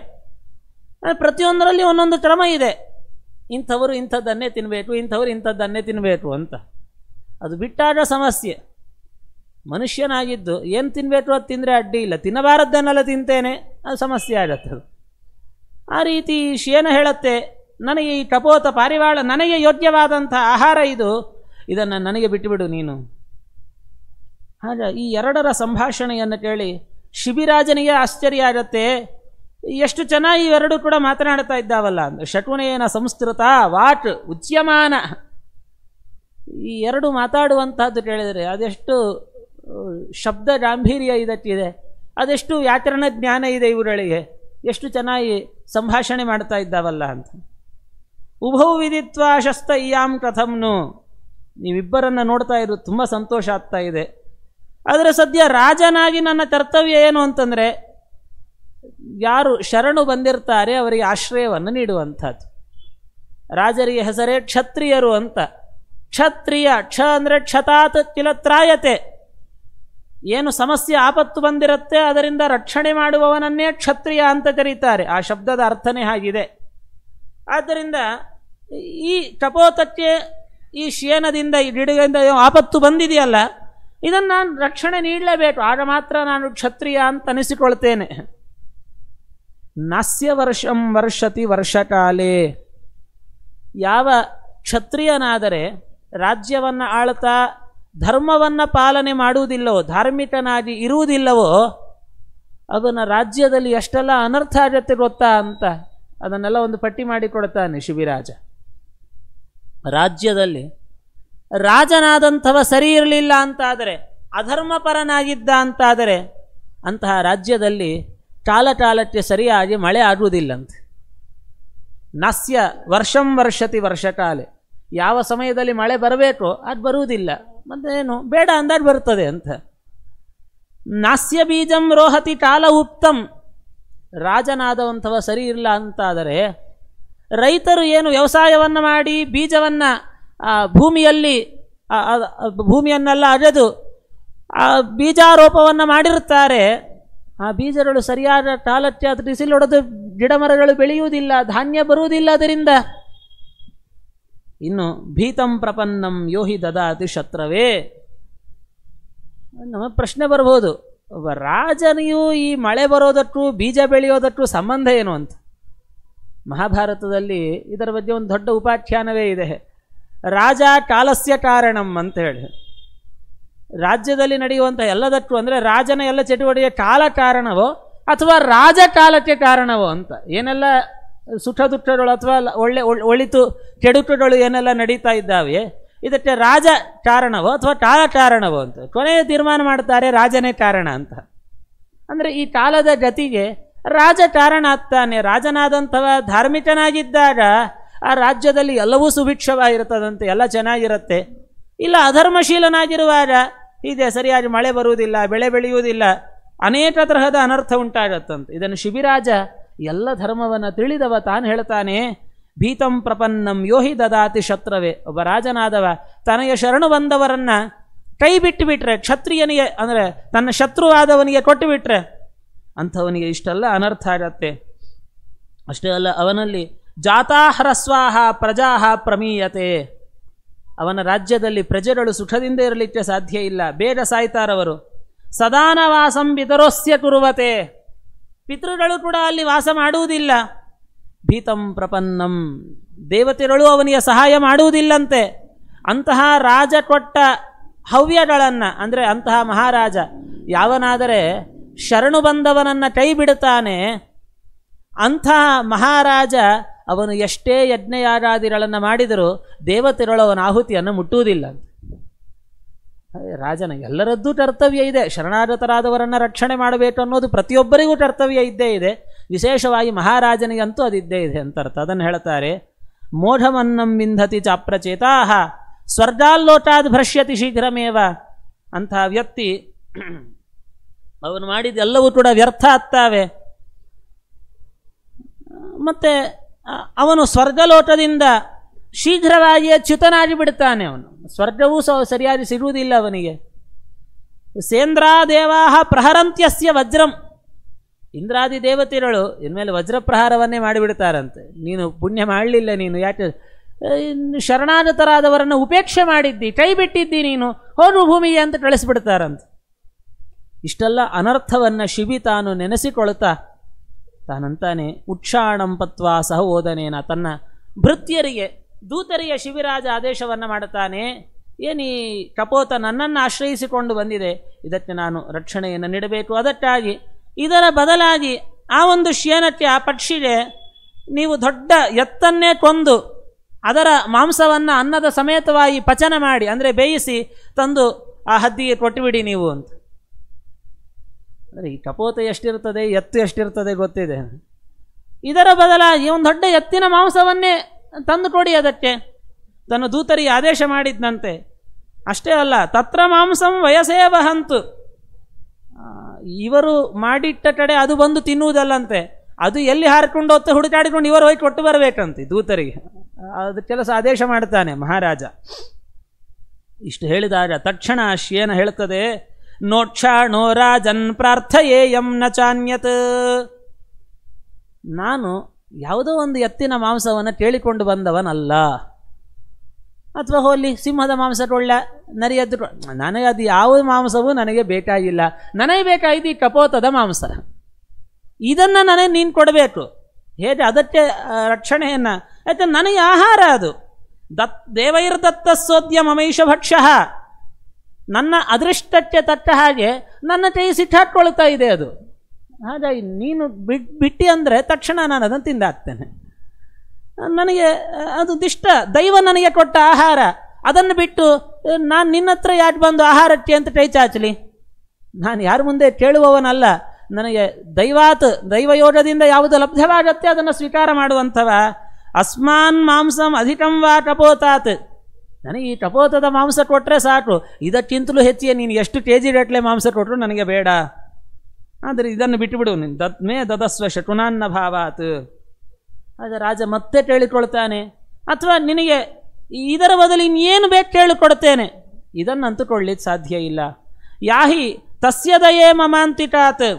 ಪ್ರತಿಯೊಂದರಲ್ಲಿ ಒಂದೊಂದು ಕ್ರಮ ಇದೆ ಇಂಥವರು ಇಂಥದ್ದನ್ನೇ ತಿನ್ನಬೇಕು ಇಂಥವರು ಇಂಥದ್ದನ್ನೇ ತಿನ್ನಬೇಕು ಅಂತ ಅದು ಬಿಟ್ಟಾಗ ಸಮಸ್ಯೆ ಮನುಷ್ಯನಾಗಿದ್ದು ಏನು ತಿನ್ನಬೇಕು ಅದು ತಿಂದರೆ ಅಡ್ಡಿ ಇಲ್ಲ ತಿನ್ನಬಾರದ್ದನ್ನೆಲ್ಲ ತಿಂತೇನೆ ಅದು ಸಮಸ್ಯೆ ಆಗತ್ತೆ ಅದು ಆ ರೀತಿ ಶೇನ ಹೇಳುತ್ತೆ ನನಗೆ ಈ ಕಪೋತ ಪಾರಿವಾಳ ನನಗೆ ಯೋಗ್ಯವಾದಂಥ ಆಹಾರ ಇದು ಇದನ್ನು ನನಗೆ ಬಿಟ್ಟುಬಿಡು ನೀನು ಹಾಗೆ ಈ ಎರಡರ ಸಂಭಾಷಣೆಯನ್ನು ಕೇಳಿ ಶಿಬಿರಾಜನಿಗೆ ಆಶ್ಚರ್ಯ ಆಗತ್ತೆ ಎಷ್ಟು ಚೆನ್ನಾಗಿ ಇವೆರಡೂ ಕೂಡ ಮಾತನಾಡ್ತಾ ಇದ್ದಾವಲ್ಲ ಅಂದರೆ ಸಂಸ್ಕೃತ ವಾಟ್ ಉಚ್ಯಮಾನ ಈ ಎರಡು ಮಾತಾಡುವಂಥದ್ದು ಕೇಳಿದರೆ ಅದೆಷ್ಟು ಶಬ್ದ ಗಾಂಭೀರ್ಯ ಇದಕ್ಕಿದೆ ಅದೆಷ್ಟು ವ್ಯಾಕರಣ ಜ್ಞಾನ ಇದೆ ಇವುಗಳಿಗೆ ಎಷ್ಟು ಚೆನ್ನಾಗಿ ಸಂಭಾಷಣೆ ಮಾಡ್ತಾ ಇದ್ದಾವಲ್ಲ ಅಂತ ಉಭೌ ವಿಧಿತ್ವ ಶಸ್ತ ಇಯಾಮ್ ಕಥಮ್ನು ನೀವಿಬ್ಬರನ್ನು ನೋಡ್ತಾ ಇರೋದು ತುಂಬ ಸಂತೋಷ ಆಗ್ತಾ ಇದೆ ಆದರೆ ಸದ್ಯ ರಾಜನಾಗಿ ನನ್ನ ಕರ್ತವ್ಯ ಏನು ಅಂತಂದರೆ ಯಾರು ಶರಣು ಬಂದಿರ್ತಾರೆ ಅವರಿಗೆ ಆಶ್ರಯವನ್ನು ನೀಡುವಂಥದ್ದು ರಾಜರಿಗೆ ಹೆಸರೇ ಕ್ಷತ್ರಿಯರು ಅಂತ ಕ್ಷತ್ರಿಯ ಕ್ಷ ಅಂದರೆ ಕ್ಷತಾತ್ ಕಿಲ ಏನು ಸಮಸ್ಯೆ ಆಪತ್ತು ಬಂದಿರುತ್ತೆ ಅದರಿಂದ ರಕ್ಷಣೆ ಮಾಡುವವನನ್ನೇ ಕ್ಷತ್ರಿಯ ಅಂತ ಕರೀತಾರೆ ಆ ಶಬ್ದದ ಅರ್ಥನೇ ಆಗಿದೆ ಆದ್ದರಿಂದ ಈ ಕಪೋತಕ್ಕೆ ಈ ಶೇನದಿಂದ ಈ ಗಿಡಗಳಿಂದ ಆಪತ್ತು ಬಂದಿದೆಯಲ್ಲ ಇದನ್ನು ನಾನು ರಕ್ಷಣೆ ನೀಡಲೇಬೇಕು ಆಗ ಮಾತ್ರ ನಾನು ಕ್ಷತ್ರಿಯ ಅಂತ ಅನಿಸಿಕೊಳ್ತೇನೆ ನಾಸ್ಯ ವರ್ಷಂ ವರ್ಷತಿ ವರ್ಷಕಾಲೇ ಯಾವ ಕ್ಷತ್ರಿಯನಾದರೆ ರಾಜ್ಯವನ್ನು ಆಳ್ತಾ ಧರ್ಮವನ್ನು ಪಾಲನೆ ಮಾಡುವುದಿಲ್ಲವೋ ಧಾರ್ಮಿಕನಾಗಿ ಇರುವುದಿಲ್ಲವೋ ಅದನ್ನು ರಾಜ್ಯದಲ್ಲಿ ಎಷ್ಟೆಲ್ಲ ಅನರ್ಥ ಆಗತ್ತೆ ಗೊತ್ತಾ ಅಂತ ಅದನ್ನೆಲ್ಲ ಒಂದು ಪಟ್ಟಿ ಮಾಡಿಕೊಡ್ತಾನೆ ಶಿವಿರಾಜ ರಾಜ್ಯದಲ್ಲಿ ರಾಜನಾದಂಥವ ಸರಿ ಇರಲಿಲ್ಲ ಅಂತಾದರೆ ಅಧರ್ಮಪರನಾಗಿದ್ದ ಅಂತಾದರೆ ಅಂತಹ ರಾಜ್ಯದಲ್ಲಿ ಕಾಲ ಕಾಲಕ್ಕೆ ಸರಿಯಾಗಿ ಮಳೆ ಆಗುವುದಿಲ್ಲಂತೆ ನಾಸ್ಯ ವರ್ಷಂ ವರ್ಷತಿ ವರ್ಷಕಾಲೆ ಯಾವ ಸಮಯದಲ್ಲಿ ಮಳೆ ಬರಬೇಕೋ ಅದು ಬರುವುದಿಲ್ಲ ಮತ್ತೇನು ಬೇಡ ಅಂದಾಗ ಬರ್ತದೆ ಅಂತ ನಾಸ್ಯ ಬೀಜಂ ರೋಹತಿ ಟಾಲ ಉಪ್ತಂ ರಾಜನಾದವಂಥವ ಸರಿ ಇಲ್ಲ ಅಂತಾದರೆ ರೈತರು ಏನು ವ್ಯವಸಾಯವನ್ನು ಮಾಡಿ ಬೀಜವನ್ನು ಭೂಮಿಯಲ್ಲಿ ಭೂಮಿಯನ್ನೆಲ್ಲ ಅರೆದು ಆ ಬೀಜಾರೋಪವನ್ನು ಮಾಡಿರುತ್ತಾರೆ ಆ ಬೀಜಗಳು ಸರಿಯಾದ ಕಾಲಕ್ಕೆ ಅದು ಬಿಸಿಲೊಡೆದು ಗಿಡ ಮರಗಳು ಬೆಳೆಯುವುದಿಲ್ಲ ಧಾನ್ಯ ಬರುವುದಿಲ್ಲ ಅದರಿಂದ ಇನ್ನು ಭೀತಂ ಪ್ರಪನ್ನಂ ಯೋಹಿ ದದಾತಿ ಶತ್ರವೇ ನಮಗೆ ಪ್ರಶ್ನೆ ಬರ್ಬೋದು ಒಬ್ಬ ರಾಜನಿಯು ಈ ಮಳೆ ಬರೋದಕ್ಕೂ ಬೀಜ ಬೆಳೆಯೋದಕ್ಕೂ ಸಂಬಂಧ ಏನು ಅಂತ ಮಹಾಭಾರತದಲ್ಲಿ ಇದರ ಬಗ್ಗೆ ಒಂದು ದೊಡ್ಡ ಉಪಾಖ್ಯಾನವೇ ಇದೆ ರಾಜ ಕಾಲಸ್ಯ ಕಾರಣಂ ಅಂತ ಹೇಳಿ ರಾಜ್ಯದಲ್ಲಿ ನಡೆಯುವಂಥ ಎಲ್ಲದಕ್ಕೂ ಅಂದರೆ ರಾಜನ ಎಲ್ಲ ಚಟುವಟಿಕೆ ಕಾಲ ಕಾರಣವೋ ಅಥವಾ ರಾಜ ಕಾಲಕ್ಕೆ ಕಾರಣವೋ ಅಂತ ಏನೆಲ್ಲ ಸುಖ ದುಃಖಗಳು ಅಥವಾ ಒಳ್ಳೆ ಒಳಿತು ಕೆಡುಕುಗಳು ಏನೆಲ್ಲ ನಡೀತಾ ಇದ್ದಾವೆ ಇದಕ್ಕೆ ರಾಜ ಕಾರಣವೋ ಅಥವಾ ಕಾಲ ಕಾರಣವೋ ಅಂತ ಕೊನೆಯ ತೀರ್ಮಾನ ಮಾಡ್ತಾರೆ ರಾಜನೇ ಕಾರಣ ಅಂತ ಅಂದರೆ ಈ ಕಾಲದ ಗತಿಗೆ ರಾಜ ಕಾರಣ ಆಗ್ತಾನೆ ರಾಜನಾದಂಥವ ಧಾರ್ಮಿಕನಾಗಿದ್ದಾಗ ಆ ರಾಜ್ಯದಲ್ಲಿ ಎಲ್ಲವೂ ಸುಭಿಕ್ಷವಾಗಿರ್ತದಂತೆ ಎಲ್ಲ ಚೆನ್ನಾಗಿರುತ್ತೆ ಇಲ್ಲ ಅಧರ್ಮಶೀಲನಾಗಿರುವಾಗ ಇದೆ ಸರಿಯಾಗಿ ಮಳೆ ಬರುವುದಿಲ್ಲ ಬೆಳೆ ಬೆಳೆಯುವುದಿಲ್ಲ ಅನೇಕ ತರಹದ ಅನರ್ಥ ಉಂಟಾಗತ್ತಂತೆ ಇದನ್ನು ಶಿಬಿರಾಜ ಎಲ್ಲ ಧರ್ಮವನ್ನು ತಿಳಿದವ ತಾನು ಹೇಳ್ತಾನೆ ಭೀತಂ ಪ್ರಪನ್ನಂ ಯೋಹಿ ದದಾತಿ ಶತ್ರವೇ ಒಬ್ಬ ರಾಜನಾದವ ತನಗೆ ಶರಣು ಬಂದವರನ್ನು ಕೈ ಬಿಟ್ಟು ಬಿಟ್ರೆ ಕ್ಷತ್ರಿಯನಿಗೆ ಅಂದರೆ ತನ್ನ ಶತ್ರುವಾದವನಿಗೆ ಕೊಟ್ಟು ಬಿಟ್ರೆ ಅಂಥವನಿಗೆ ಇಷ್ಟೆಲ್ಲ ಅನರ್ಥ ಆಗತ್ತೆ ಅಷ್ಟೇ ಅಲ್ಲ ಅವನಲ್ಲಿ ಜಾತಾ ಪ್ರಜಾಹ ಪ್ರಮೀಯತೆ ಅವನ ರಾಜ್ಯದಲ್ಲಿ ಪ್ರಜೆಗಳು ಸುಖದಿಂದ ಇರಲಿಕ್ಕೆ ಸಾಧ್ಯ ಇಲ್ಲ ಬೇಗ ಸಾಯ್ತಾರವರು ಸದಾನವಾಸಂ ವಿತರೋಸ್ಯ ಕುರುವತೆ ಪಿತೃಗಳು ಕೂಡ ಅಲ್ಲಿ ವಾಸ ಮಾಡುವುದಿಲ್ಲ ಭೀತಂ ಪ್ರಪನ್ನಂ ದೇವತೆಗಳು ಅವನಿಗೆ ಸಹಾಯ ಮಾಡುವುದಿಲ್ಲಂತೆ ಅಂತಹ ರಾಜ ಕೊಟ್ಟ ಹವ್ಯಗಳನ್ನು ಅಂದರೆ ಅಂತಹ ಮಹಾರಾಜ ಯಾವನಾದರೆ ಶರಣು ಬಂದವನನ್ನು ಕೈ ಬಿಡುತ್ತಾನೆ ಅಂತಹ ಮಹಾರಾಜ ಅವನು ಎಷ್ಟೇ ಯಜ್ಞಯಾಗಾದಿಗಳನ್ನು ಮಾಡಿದರೂ ದೇವತೆಗಳು ಅವನ ಆಹುತಿಯನ್ನು ಮುಟ್ಟುವುದಿಲ್ಲ ರಾಜನ ಎಲ್ಲರದ್ದು ಕರ್ತವ್ಯ ಇದೆ ಶರಣಾಗತರಾದವರನ್ನು ರಕ್ಷಣೆ ಮಾಡಬೇಕು ಅನ್ನೋದು ಪ್ರತಿಯೊಬ್ಬರಿಗೂ ಕರ್ತವ್ಯ ಇದ್ದೇ ಇದೆ ವಿಶೇಷವಾಗಿ ಮಹಾರಾಜನಿಗಂತೂ ಅದಿದ್ದೇ ಇದೆ ಅರ್ಥ ಅದನ್ನು ಹೇಳ್ತಾರೆ ಮೋಢಮನ್ನಂ ವಿಂಧತಿ ಚಾಪ್ರಚೇತಾಹ ಸ್ವರ್ಗಾಲ್ಲೋಟಾದ್ ಭ್ರಶ್ಯತಿ ಶೀಘ್ರಮೇವ ಅಂತಹ ವ್ಯಕ್ತಿ [clears throat] ಅವನು ಮಾಡಿದ ಎಲ್ಲವೂ ಕೂಡ ವ್ಯರ್ಥ ಆಗ್ತಾವೆ ಮತ್ತು ಅವನು ಸ್ವರ್ಗಲೋಟದಿಂದ ಶೀಘ್ರವಾಗಿಯೇ ಚ್ಯುತನಾಗಿ ಬಿಡುತ್ತಾನೆ ಅವನು ಸ್ವರ್ಗವೂ ಸಹ ಸರಿಯಾಗಿ ಸಿಗುವುದಿಲ್ಲ ಅವನಿಗೆ ಸೇಂದ್ರಾದೇವಾ ಪ್ರಹರಂತ್ಯಸ್ಯ ವಜ್ರಂ ಇಂದ್ರಾದಿ ದೇವತೆಗಳು ಇನ್ಮೇಲೆ ವಜ್ರ ಪ್ರಹಾರವನ್ನೇ ಮಾಡಿಬಿಡ್ತಾರಂತೆ ನೀನು ಪುಣ್ಯ ಮಾಡಲಿಲ್ಲ ನೀನು ಯಾಕೆ ಶರಣಾಗತರಾದವರನ್ನು ಉಪೇಕ್ಷೆ ಮಾಡಿದ್ದಿ ಕೈ ಬಿಟ್ಟಿದ್ದಿ ನೀನು ಹೋನು ಭೂಮಿಗೆ ಅಂತ ಕಳಿಸ್ಬಿಡ್ತಾರಂತೆ ಇಷ್ಟೆಲ್ಲ ಅನರ್ಥವನ್ನು ಶಿಬಿ ತಾನು ನೆನೆಸಿಕೊಳ್ತಾ ತಾನಂತಾನೆ ಉಕ್ಷಾಣಂ ಪತ್ವಾ ಸಹ ತನ್ನ ಭೃತ್ಯರಿಗೆ ದೂತರಿಯ ಶಿವಿರಾಜ ಆದೇಶವನ್ನು ಮಾಡುತ್ತಾನೆ ಏನೀ ಕಪೋತ ನನ್ನನ್ನು ಆಶ್ರಯಿಸಿಕೊಂಡು ಬಂದಿದೆ ಇದಕ್ಕೆ ನಾನು ರಕ್ಷಣೆಯನ್ನು ನೀಡಬೇಕು ಅದಕ್ಕಾಗಿ ಇದರ ಬದಲಾಗಿ ಆ ಒಂದು ಶೇನಕ್ಕೆ ಆ ಪಕ್ಷಿಗೆ ನೀವು ದೊಡ್ಡ ಎತ್ತನ್ನೇ ಕೊಂದು ಅದರ ಮಾಂಸವನ್ನು ಅನ್ನದ ಸಮೇತವಾಗಿ ಪಚನ ಮಾಡಿ ಅಂದರೆ ಬೇಯಿಸಿ ತಂದು ಆ ಹದ್ದಿಗೆ ಕೊಟ್ಟುಬಿಡಿ ನೀವು ಅಂತ ಅಂದರೆ ಈ ಕಪೋತ ಎಷ್ಟಿರ್ತದೆ ಎತ್ತು ಎಷ್ಟಿರ್ತದೆ ಗೊತ್ತಿದೆ ಇದರ ಬದಲಾಗಿ ಒಂದು ದೊಡ್ಡ ಎತ್ತಿನ ಮಾಂಸವನ್ನೇ ತಂದು ಕೊಡಿ ಅದಕ್ಕೆ ತನ್ನ ದೂತರಿಗೆ ಆದೇಶ ಮಾಡಿದ್ನಂತೆ ಅಷ್ಟೇ ಅಲ್ಲ ತತ್ರ ಮಾಂಸಂ ವಯಸ್ಸೇವ ಹಂತು ಇವರು ಮಾಡಿಟ್ಟ ಕಡೆ ಅದು ಬಂದು ತಿನ್ನುವುದಲ್ಲಂತೆ ಅದು ಎಲ್ಲಿ ಹಾರಿಕೊಂಡು ಹೊತ್ತು ಹುಡುಕಾಡಿಕೊಂಡು ಇವರು ಹೋಗಿ ಕೊಟ್ಟು ಬರಬೇಕಂತೆ ದೂತರಿಗೆ ಅದು ಕೆಲಸ ಆದೇಶ ಮಾಡ್ತಾನೆ ಮಹಾರಾಜ ಇಷ್ಟು ಹೇಳಿದಾಗ ತಕ್ಷಣ ಶ್ಯೇನ ಹೇಳ್ತದೆ ನೋಕ್ಷಾಣೋ ರಾಜನ್ ಪ್ರಾರ್ಥಯೇಯಂ ನ ಚಾನ್ಯತ್ ನಾನು ಯಾವುದೋ ಒಂದು ಎತ್ತಿನ ಮಾಂಸವನ್ನು ಕೇಳಿಕೊಂಡು ಬಂದವನಲ್ಲ ಅಥವಾ ಹೋಲಿ ಸಿಂಹದ ಮಾಂಸ ನರಿ ನರಿಯದ್ದು ನನಗೆ ಅದು ಯಾವ ಮಾಂಸವೂ ನನಗೆ ಬೇಕಾಗಿಲ್ಲ ನನಗೆ ಬೇಕಾಗಿದ್ದು ಈ ಕಪೋತದ ಮಾಂಸ ಇದನ್ನು ನನಗೆ ನೀನು ಕೊಡಬೇಕು ಹೇಗೆ ಅದಕ್ಕೆ ರಕ್ಷಣೆಯನ್ನು ಯಾಕೆ ನನಗೆ ಆಹಾರ ಅದು ದತ್ ಸೋದ್ಯ ಮಮೈಷ ಭಕ್ಷ ನನ್ನ ಅದೃಷ್ಟಕ್ಕೆ ತಟ್ಟ ಹಾಗೆ ನನ್ನ ಕೈ ಸಿಟ್ಟಾಟ್ಕೊಳ್ತಾ ಇದೆ ಅದು ಹಾಗಾಗಿ ನೀನು ಬಿಟ್ ಬಿಟ್ಟಿ ಅಂದರೆ ತಕ್ಷಣ ನಾನು ಅದನ್ನು ಹಾಕ್ತೇನೆ ನನಗೆ ಅದು ದಿಷ್ಟ ದೈವ ನನಗೆ ಕೊಟ್ಟ ಆಹಾರ ಅದನ್ನು ಬಿಟ್ಟು ನಾನು ನಿನ್ನ ಹತ್ರ ಯಾಕೆ ಬಂದು ಆಹಾರಕ್ಕೆ ಅಂತ ಟೈಚಾಚಲಿ ನಾನು ಯಾರ ಮುಂದೆ ಕೇಳುವವನಲ್ಲ ನನಗೆ ದೈವಾತ್ ದೈವಯೋಗದಿಂದ ಯಾವುದು ಲಭ್ಯವಾಗತ್ತೆ ಅದನ್ನು ಸ್ವೀಕಾರ ಮಾಡುವಂಥವ ಅಸ್ಮಾನ್ ಮಾಂಸಂ ಅಧಿಕಂ ವಾ ಕಪೋತಾತ್ ನನಗೆ ಈ ಕಪೋತದ ಮಾಂಸ ಕೊಟ್ಟರೆ ಸಾಕು ಇದಕ್ಕಿಂತಲೂ ಹೆಚ್ಚಿಗೆ ನೀನು ಎಷ್ಟು ಕೆ ಜಿ ಗಟ್ಟಲೆ ಮಾಂಸ ಕೊಟ್ಟರು ನನಗೆ ಬೇಡ ಆದರೆ ಇದನ್ನು ಬಿಟ್ಟುಬಿಡು ನೀನು ದದ್ಮೇ ದದಸ್ವ ಶಟುನಾನ್ನ ಭಾವಾತ್ ಆಗ ರಾಜ ಮತ್ತೆ ಕೇಳಿಕೊಳ್ತಾನೆ ಅಥವಾ ನಿನಗೆ ಇದರ ಬದಲು ಇನ್ನೇನು ಬೇಕು ಕೇಳಿಕೊಡ್ತೇನೆ ಇದನ್ನು ಅಂತುಕೊಳ್ಳಿಕ್ಕೆ ಸಾಧ್ಯ ಇಲ್ಲ ಯಾಹಿ ತಸ್ಯ ದಯೇ ಮಮಾಂತಿಕಾತ್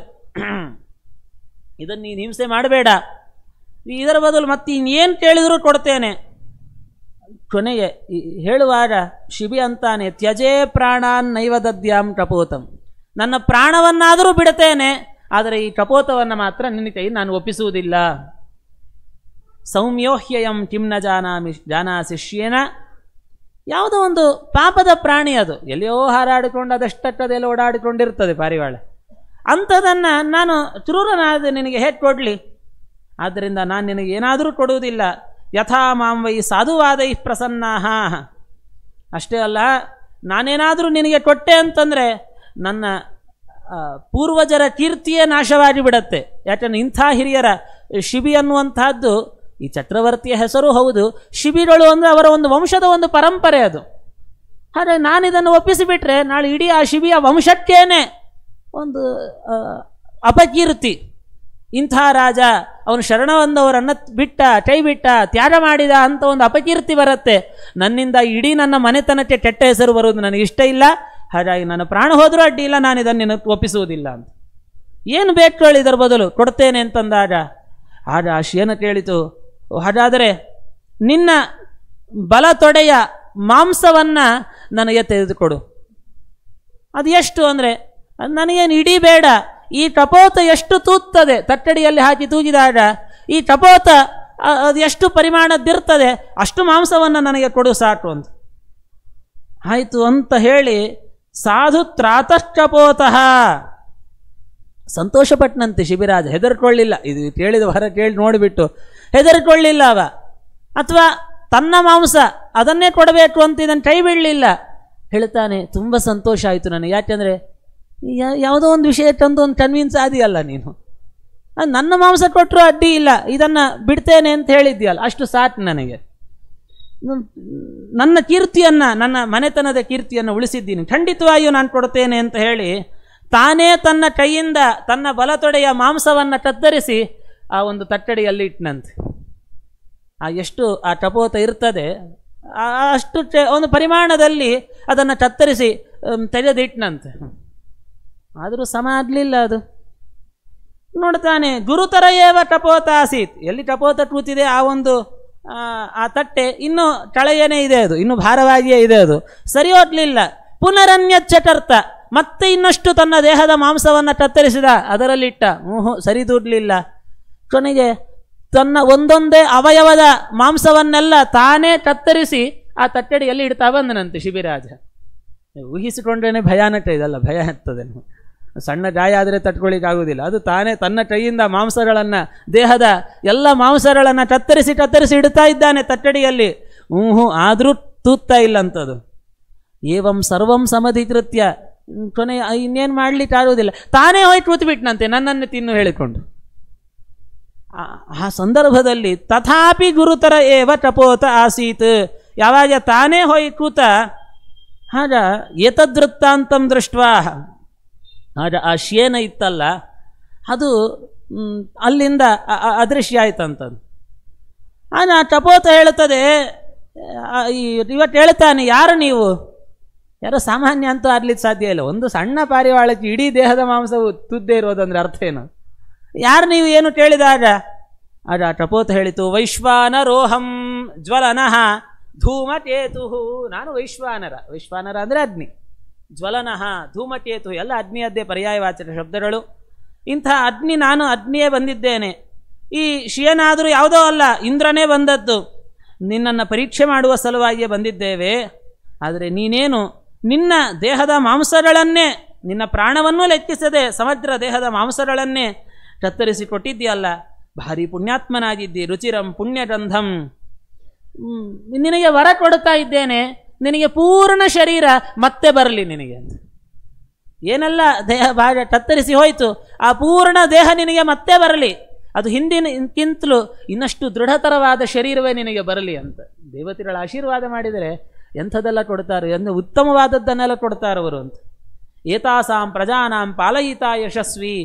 ಇದನ್ನು ನೀನು ಹಿಂಸೆ ಮಾಡಬೇಡ ಇದರ ಬದಲು ಮತ್ತೆ ಇನ್ನೇನು ಕೇಳಿದರೂ ಕೊಡ್ತೇನೆ ಕೊನೆಗೆ ಹೇಳುವಾಗ ಶಿಬಿ ಅಂತಾನೆ ತ್ಯಜೇ ಪ್ರಾಣಾನ್ ದದ್ಯಾಂ ಕಪೋತಂ ನನ್ನ ಪ್ರಾಣವನ್ನಾದರೂ ಬಿಡತೇನೆ ಆದರೆ ಈ ಕಪೋತವನ್ನು ಮಾತ್ರ ನಿನ್ನ ಕೈ ನಾನು ಒಪ್ಪಿಸುವುದಿಲ್ಲ ಸೌಮ್ಯೋಹ್ಯಯಂ ಕಿಂನ ಜಾನಾಮಿ ಜಾನಾ ಶಿಷ್ಯೇನ ಯಾವುದೋ ಒಂದು ಪಾಪದ ಪ್ರಾಣಿ ಅದು ಎಲ್ಲಿಯೋ ಹಾರಾಡಿಕೊಂಡು ಅದೆಲ್ಲ ಓಡಾಡಿಕೊಂಡಿರ್ತದೆ ಪಾರಿವಾಳ ಅಂಥದನ್ನು ನಾನು ಚುರೂರನಾದ ನಿನಗೆ ಹೇಗೆ ಕೊಡಲಿ ಆದ್ದರಿಂದ ನಾನು ನಿನಗೆ ಏನಾದರೂ ಕೊಡುವುದಿಲ್ಲ ಯಥಾ ಮಾಂವೈ ಸಾಧುವಾದೈ ಪ್ರಸನ್ನ ಅಷ್ಟೇ ಅಲ್ಲ ನಾನೇನಾದರೂ ನಿನಗೆ ಕೊಟ್ಟೆ ಅಂತಂದರೆ ನನ್ನ ಪೂರ್ವಜರ ಕೀರ್ತಿಯೇ ನಾಶವಾಗಿ ಬಿಡತ್ತೆ ಯಾಕಂದರೆ ಇಂಥ ಹಿರಿಯರ ಶಿಬಿ ಅನ್ನುವಂಥದ್ದು ಈ ಚಕ್ರವರ್ತಿಯ ಹೆಸರು ಹೌದು ಶಿಬಿಗಳು ಅಂದರೆ ಅವರ ಒಂದು ವಂಶದ ಒಂದು ಪರಂಪರೆ ಅದು ಆದರೆ ಇದನ್ನು ಒಪ್ಪಿಸಿಬಿಟ್ರೆ ನಾಳೆ ಇಡೀ ಆ ಶಿಬಿಯ ವಂಶಕ್ಕೇನೆ ಒಂದು ಅಪಕೀರ್ತಿ ಇಂಥ ರಾಜ ಅವನು ಬಂದವರನ್ನು ಬಿಟ್ಟ ಕೈಬಿಟ್ಟ ತ್ಯಾಗ ಮಾಡಿದ ಅಂತ ಒಂದು ಅಪಕೀರ್ತಿ ಬರುತ್ತೆ ನನ್ನಿಂದ ಇಡೀ ನನ್ನ ಮನೆತನಕ್ಕೆ ಕೆಟ್ಟ ಹೆಸರು ಬರುವುದು ಇಷ್ಟ ಇಲ್ಲ ಹಾಗಾಗಿ ನನ್ನ ಪ್ರಾಣ ಹೋದರೂ ಅಡ್ಡಿ ಇಲ್ಲ ನಾನು ಇದನ್ನು ಒಪ್ಪಿಸುವುದಿಲ್ಲ ಅಂತ ಏನು ಬೇಕು ಹೇಳಿ ಇದರ ಬದಲು ಕೊಡ್ತೇನೆ ಅಂತಂದಾಗ ಆಗ ಆ ಶೇನ ಕೇಳಿತು ಹಾಗಾದರೆ ನಿನ್ನ ಬಲ ತೊಡೆಯ ಮಾಂಸವನ್ನು ನನಗೆ ತೆಗೆದುಕೊಡು ಅದು ಎಷ್ಟು ಅಂದರೆ ನನಗೇನು ಇಡೀ ಬೇಡ ಈ ಕಪೋತ ಎಷ್ಟು ತೂಗ್ತದೆ ತಟ್ಟಡಿಯಲ್ಲಿ ಹಾಕಿ ತೂಗಿದಾಗ ಈ ಕಪೋತ ಅದು ಎಷ್ಟು ಪರಿಮಾಣದ್ದಿರ್ತದೆ ಅಷ್ಟು ಮಾಂಸವನ್ನು ನನಗೆ ಕೊಡು ಸಾಕು ಅಂತ ಆಯಿತು ಅಂತ ಹೇಳಿ ಸಾಧು ತ್ರಾತಶ್ಚಪೋತಃ ಸಂತೋಷಪಟ್ಟನಂತೆ ಶಿಬಿರಾಜ ಹೆದರ್ಕೊಳ್ಳಿಲ್ಲ ಇದು ಕೇಳಿದ ಹೊರ ಕೇಳಿ ನೋಡಿಬಿಟ್ಟು ಹೆದರ್ಕೊಳ್ಳಿಲ್ಲ ಅವ ಅಥವಾ ತನ್ನ ಮಾಂಸ ಅದನ್ನೇ ಕೊಡಬೇಕು ಅಂತ ಇದನ್ನು ಕೈ ಬಿಡಲಿಲ್ಲ ಹೇಳ್ತಾನೆ ತುಂಬ ಸಂತೋಷ ಆಯಿತು ನನಗೆ ಯಾಕೆಂದರೆ ಯಾವುದೋ ಒಂದು ವಿಷಯ ತಂದು ಒಂದು ಕನ್ವಿನ್ಸ್ ಆದಿಯಲ್ಲ ನೀನು ನನ್ನ ಮಾಂಸ ಕೊಟ್ಟರು ಅಡ್ಡಿ ಇಲ್ಲ ಇದನ್ನು ಬಿಡ್ತೇನೆ ಅಂತ ಹೇಳಿದ್ಯಲ್ಲ ಅಷ್ಟು ಸಾಕು ನನಗೆ ನನ್ನ ಕೀರ್ತಿಯನ್ನು ನನ್ನ ಮನೆತನದ ಕೀರ್ತಿಯನ್ನು ಉಳಿಸಿದ್ದೀನಿ ಖಂಡಿತವಾಗಿಯೂ ನಾನು ಕೊಡ್ತೇನೆ ಅಂತ ಹೇಳಿ ತಾನೇ ತನ್ನ ಕೈಯಿಂದ ತನ್ನ ಬಲತೊಡೆಯ ಮಾಂಸವನ್ನು ಕತ್ತರಿಸಿ ಆ ಒಂದು ತಟ್ಟಡಿಯಲ್ಲಿ ಇಟ್ಟನಂತೆ ಆ ಎಷ್ಟು ಆ ಟಪೋತ ಇರ್ತದೆ ಅಷ್ಟು ಒಂದು ಪರಿಮಾಣದಲ್ಲಿ ಅದನ್ನು ಕತ್ತರಿಸಿ ತೆಗೆದಿಟ್ಟನಂತೆ ಆದರೂ ಸಮ ಆಗಲಿಲ್ಲ ಅದು ನೋಡ್ತಾನೆ ಗುರುತರ ಏವ ಟಪೋತ ಆಸೀತ್ ಎಲ್ಲಿ ಟಪೋತ ಕೂತಿದೆ ಆ ಒಂದು ಆ ತಟ್ಟೆ ಇನ್ನು ಕಳೆಯನೇ ಇದೆ ಅದು ಇನ್ನು ಭಾರವಾಗಿಯೇ ಇದೆ ಅದು ಸರಿ ಹೋಗ್ಲಿಲ್ಲ ಚಟರ್ಥ ಮತ್ತೆ ಇನ್ನಷ್ಟು ತನ್ನ ದೇಹದ ಮಾಂಸವನ್ನು ಕತ್ತರಿಸಿದ ಅದರಲ್ಲಿಟ್ಟ ಮೂಹು ಸರಿದೂಡ್ಲಿಲ್ಲ ಕೊನೆಗೆ ತನ್ನ ಒಂದೊಂದೇ ಅವಯವದ ಮಾಂಸವನ್ನೆಲ್ಲ ತಾನೇ ಕತ್ತರಿಸಿ ಆ ತಟ್ಟಡಿಯಲ್ಲಿ ಇಡ್ತಾ ಬಂದನಂತೆ ಶಿಬಿರಾಜ ಊಹಿಸಿಕೊಂಡ್ರೇನೆ ಭಯಾನಕ ಇದಲ್ಲ ಭಯ ನೀವು ಸಣ್ಣ ಗಾಯ ಆದರೆ ತಟ್ಕೊಳ್ಳಿಕ್ಕಾಗೋದಿಲ್ಲ ಅದು ತಾನೇ ತನ್ನ ಕೈಯಿಂದ ಮಾಂಸಗಳನ್ನು ದೇಹದ ಎಲ್ಲ ಮಾಂಸಗಳನ್ನು ಕತ್ತರಿಸಿ ಕತ್ತರಿಸಿ ಇಡ್ತಾ ಇದ್ದಾನೆ ತಟ್ಟಡಿಯಲ್ಲಿ ಹ್ಞೂ ಆದರೂ ತೂತ್ತಾ ಇಲ್ಲ ಅಂಥದ್ದು ಏವಂ ಸರ್ವಂ ಸಮಧಿಕೃತ್ಯ ಕೊನೆ ಇನ್ನೇನು ಮಾಡಲಿಕ್ಕೆ ಆಗೋದಿಲ್ಲ ತಾನೇ ಹೋಯ್ ಕೂತ್ಬಿಟ್ನಂತೆ ನನ್ನನ್ನು ತಿನ್ನು ಹೇಳಿಕೊಂಡು ಆ ಸಂದರ್ಭದಲ್ಲಿ ತಥಾಪಿ ಗುರುತರ ಏವ ಟಪೋತ ಆಸೀತ್ ಯಾವಾಗ ತಾನೇ ಹೋಯ್ ಕೂತ ಆಗ ಏತದೃತ್ತಾಂತಂ ದೃಷ್ಟ ಆಗ ಆ ಶೇನ ಇತ್ತಲ್ಲ ಅದು ಅಲ್ಲಿಂದ ಅದೃಶ್ಯ ಆಯ್ತಂತಂದು ಆನ ಟಪೋತ ಹೇಳುತ್ತದೆ ಈ ಇವತ್ತು ಹೇಳ್ತಾನೆ ಯಾರು ನೀವು ಯಾರೋ ಸಾಮಾನ್ಯ ಅಂತೂ ಆಗ್ಲಿಕ್ಕೆ ಸಾಧ್ಯ ಇಲ್ಲ ಒಂದು ಸಣ್ಣ ಪಾರಿವಾಳಕ್ಕೆ ಇಡೀ ದೇಹದ ಮಾಂಸವು ತುದ್ದೇ ಇರೋದಂದ್ರೆ ಅರ್ಥ ಏನು ಯಾರು ನೀವು ಏನು ಕೇಳಿದಾಗ ಆಗ ಟಪೋತ ಹೇಳಿತು ವೈಶ್ವಾನರೋಹಂ ಜ್ವಲನಃ ಕೇತುಹು ನಾನು ವೈಶ್ವಾನರ ವೈಶ್ವಾನರ ಅಂದರೆ ಅಗ್ನಿ ಜ್ವಲನಃ ಧೂಮಕೇತು ಎಲ್ಲ ಅಗ್ನಿಯದ್ದೇ ಪರ್ಯಾಯವಾಚಕ ಶಬ್ದಗಳು ಇಂಥ ಅಗ್ನಿ ನಾನು ಅಗ್ನಿಯೇ ಬಂದಿದ್ದೇನೆ ಈ ಶಿಯನಾದರೂ ಯಾವುದೋ ಅಲ್ಲ ಇಂದ್ರನೇ ಬಂದದ್ದು ನಿನ್ನನ್ನು ಪರೀಕ್ಷೆ ಮಾಡುವ ಸಲುವಾಗಿಯೇ ಬಂದಿದ್ದೇವೆ ಆದರೆ ನೀನೇನು ನಿನ್ನ ದೇಹದ ಮಾಂಸಗಳನ್ನೇ ನಿನ್ನ ಪ್ರಾಣವನ್ನೂ ಲೆಕ್ಕಿಸದೆ ಸಮಗ್ರ ದೇಹದ ಮಾಂಸಗಳನ್ನೇ ಕತ್ತರಿಸಿ ಕೊಟ್ಟಿದ್ದೀಯಲ್ಲ ಭಾರಿ ಪುಣ್ಯಾತ್ಮನಾಗಿದ್ದಿ ರುಚಿರಂ ಪುಣ್ಯಗಂಧಂ ನಿನಗೆ ವರ ಕೊಡುತ್ತಾ ಇದ್ದೇನೆ ನಿನಗೆ ಪೂರ್ಣ ಶರೀರ ಮತ್ತೆ ಬರಲಿ ನಿನಗೆ ಅಂತ ಏನೆಲ್ಲ ದೇಹ ಭಾಗ ತತ್ತರಿಸಿ ಹೋಯಿತು ಆ ಪೂರ್ಣ ದೇಹ ನಿನಗೆ ಮತ್ತೆ ಬರಲಿ ಅದು ಹಿಂದಿನಕ್ಕಿಂತಲೂ ಇನ್ನಷ್ಟು ದೃಢತರವಾದ ಶರೀರವೇ ನಿನಗೆ ಬರಲಿ ಅಂತ ದೇವತೆಗಳ ಆಶೀರ್ವಾದ ಮಾಡಿದರೆ ಎಂಥದೆಲ್ಲ ಕೊಡ್ತಾರೆ ಎಂದು ಉತ್ತಮವಾದದ್ದನ್ನೆಲ್ಲ ಅವರು ಅಂತ ಏತಾಸಾಂ ಪ್ರಜಾನಾಂ ಪಾಲಯಿತಾ ಯಶಸ್ವಿ